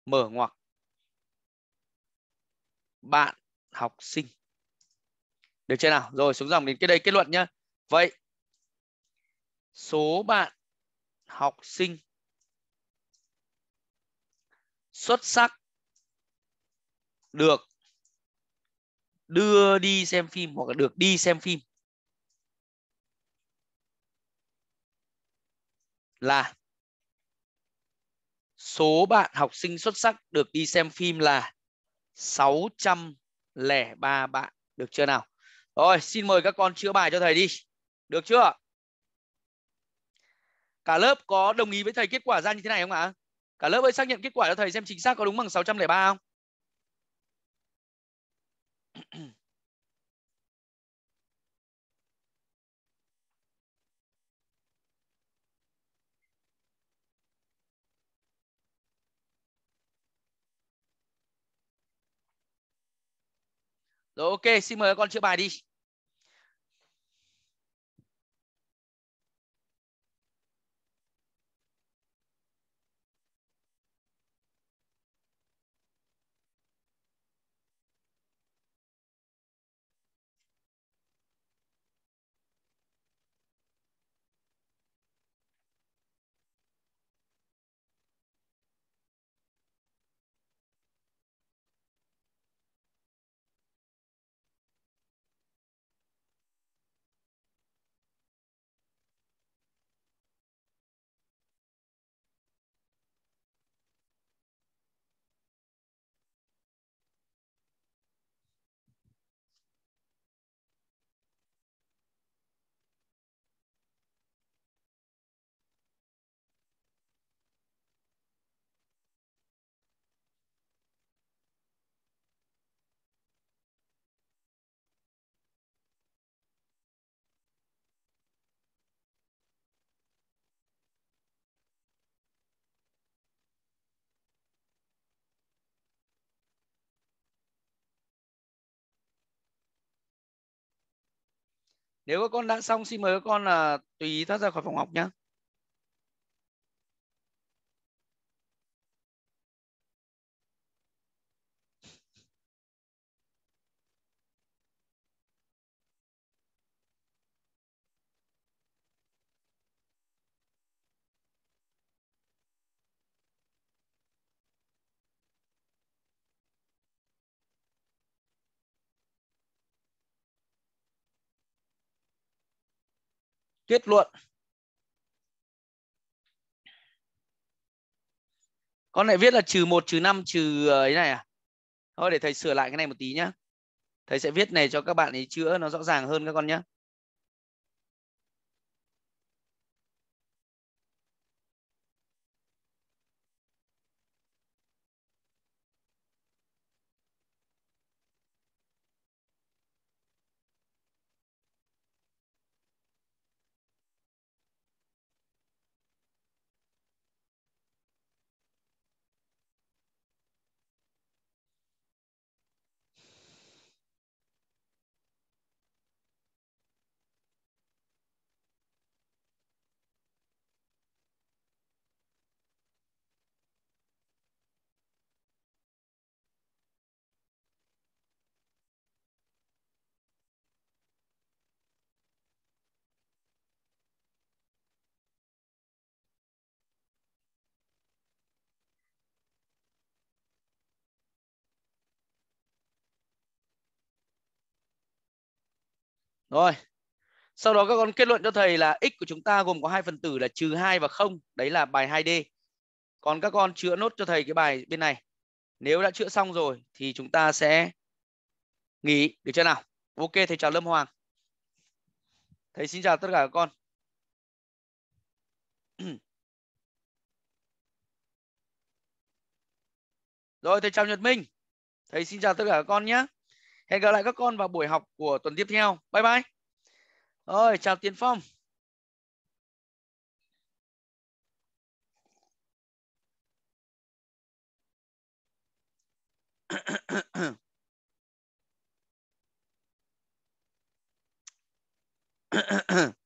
Speaker 2: Mở ngoặc bạn học sinh. Được chưa nào? Rồi xuống dòng đến cái đây kết luận nhá. Vậy số bạn học sinh xuất sắc được đưa đi xem phim hoặc là được đi xem phim là số bạn học sinh xuất sắc được đi xem phim là 603 bạn. Được chưa nào? Rồi, xin mời các con chữa bài cho thầy đi. Được chưa? Cả lớp có đồng ý với thầy kết quả ra như thế này không ạ? Cả lớp ơi xác nhận kết quả cho thầy xem chính xác có đúng bằng 603 không?
Speaker 1: Rồi ok, xin mời con chữa bài đi.
Speaker 2: nếu các con đã xong xin mời các con là tùy thoát ra khỏi phòng học nhé tuyết luận con lại viết là trừ 1, trừ 5, trừ ờ, ấy này à thôi để thầy sửa lại cái này một tí nhá thầy sẽ viết này cho các bạn ấy chữa nó rõ ràng hơn các con nhé Rồi. Sau đó các con kết luận cho thầy là x của chúng ta gồm có hai phần tử là trừ 2 và 0. Đấy là bài 2D. Còn các con chữa nốt cho thầy cái bài bên này. Nếu đã chữa xong rồi thì chúng ta sẽ nghỉ. Được chưa nào? Ok, thầy chào Lâm Hoàng. Thầy xin chào tất cả các con. Rồi, thầy chào Nhật Minh. Thầy xin chào tất cả các con nhé hẹn gặp lại các con vào buổi học của tuần tiếp theo bye bye rồi chào tiến phong
Speaker 3: Ahem.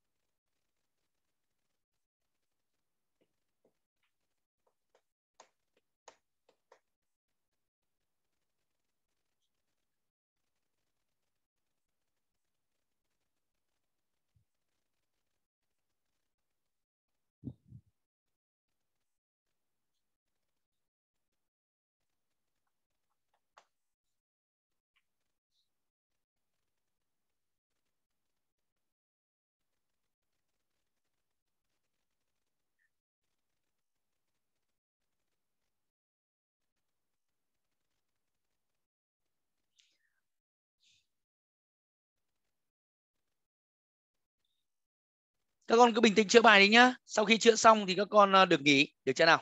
Speaker 2: các con cứ bình tĩnh chữa bài đi nhá sau khi chữa xong thì các con ờ, được nghỉ được chưa nào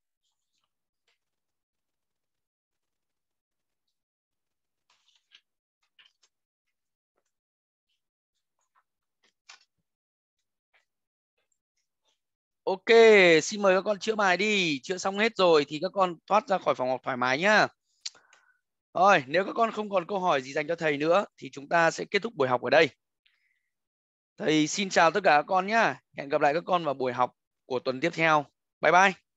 Speaker 2: Ok, xin mời các con chữa bài đi. Chữa xong hết rồi thì các con thoát ra khỏi phòng học thoải mái nhá. Rồi, nếu các con không còn câu hỏi gì dành cho thầy nữa thì chúng ta sẽ kết thúc buổi học ở đây. Thầy xin chào tất cả các con nhá. Hẹn gặp lại các con vào buổi học của tuần tiếp theo. Bye bye.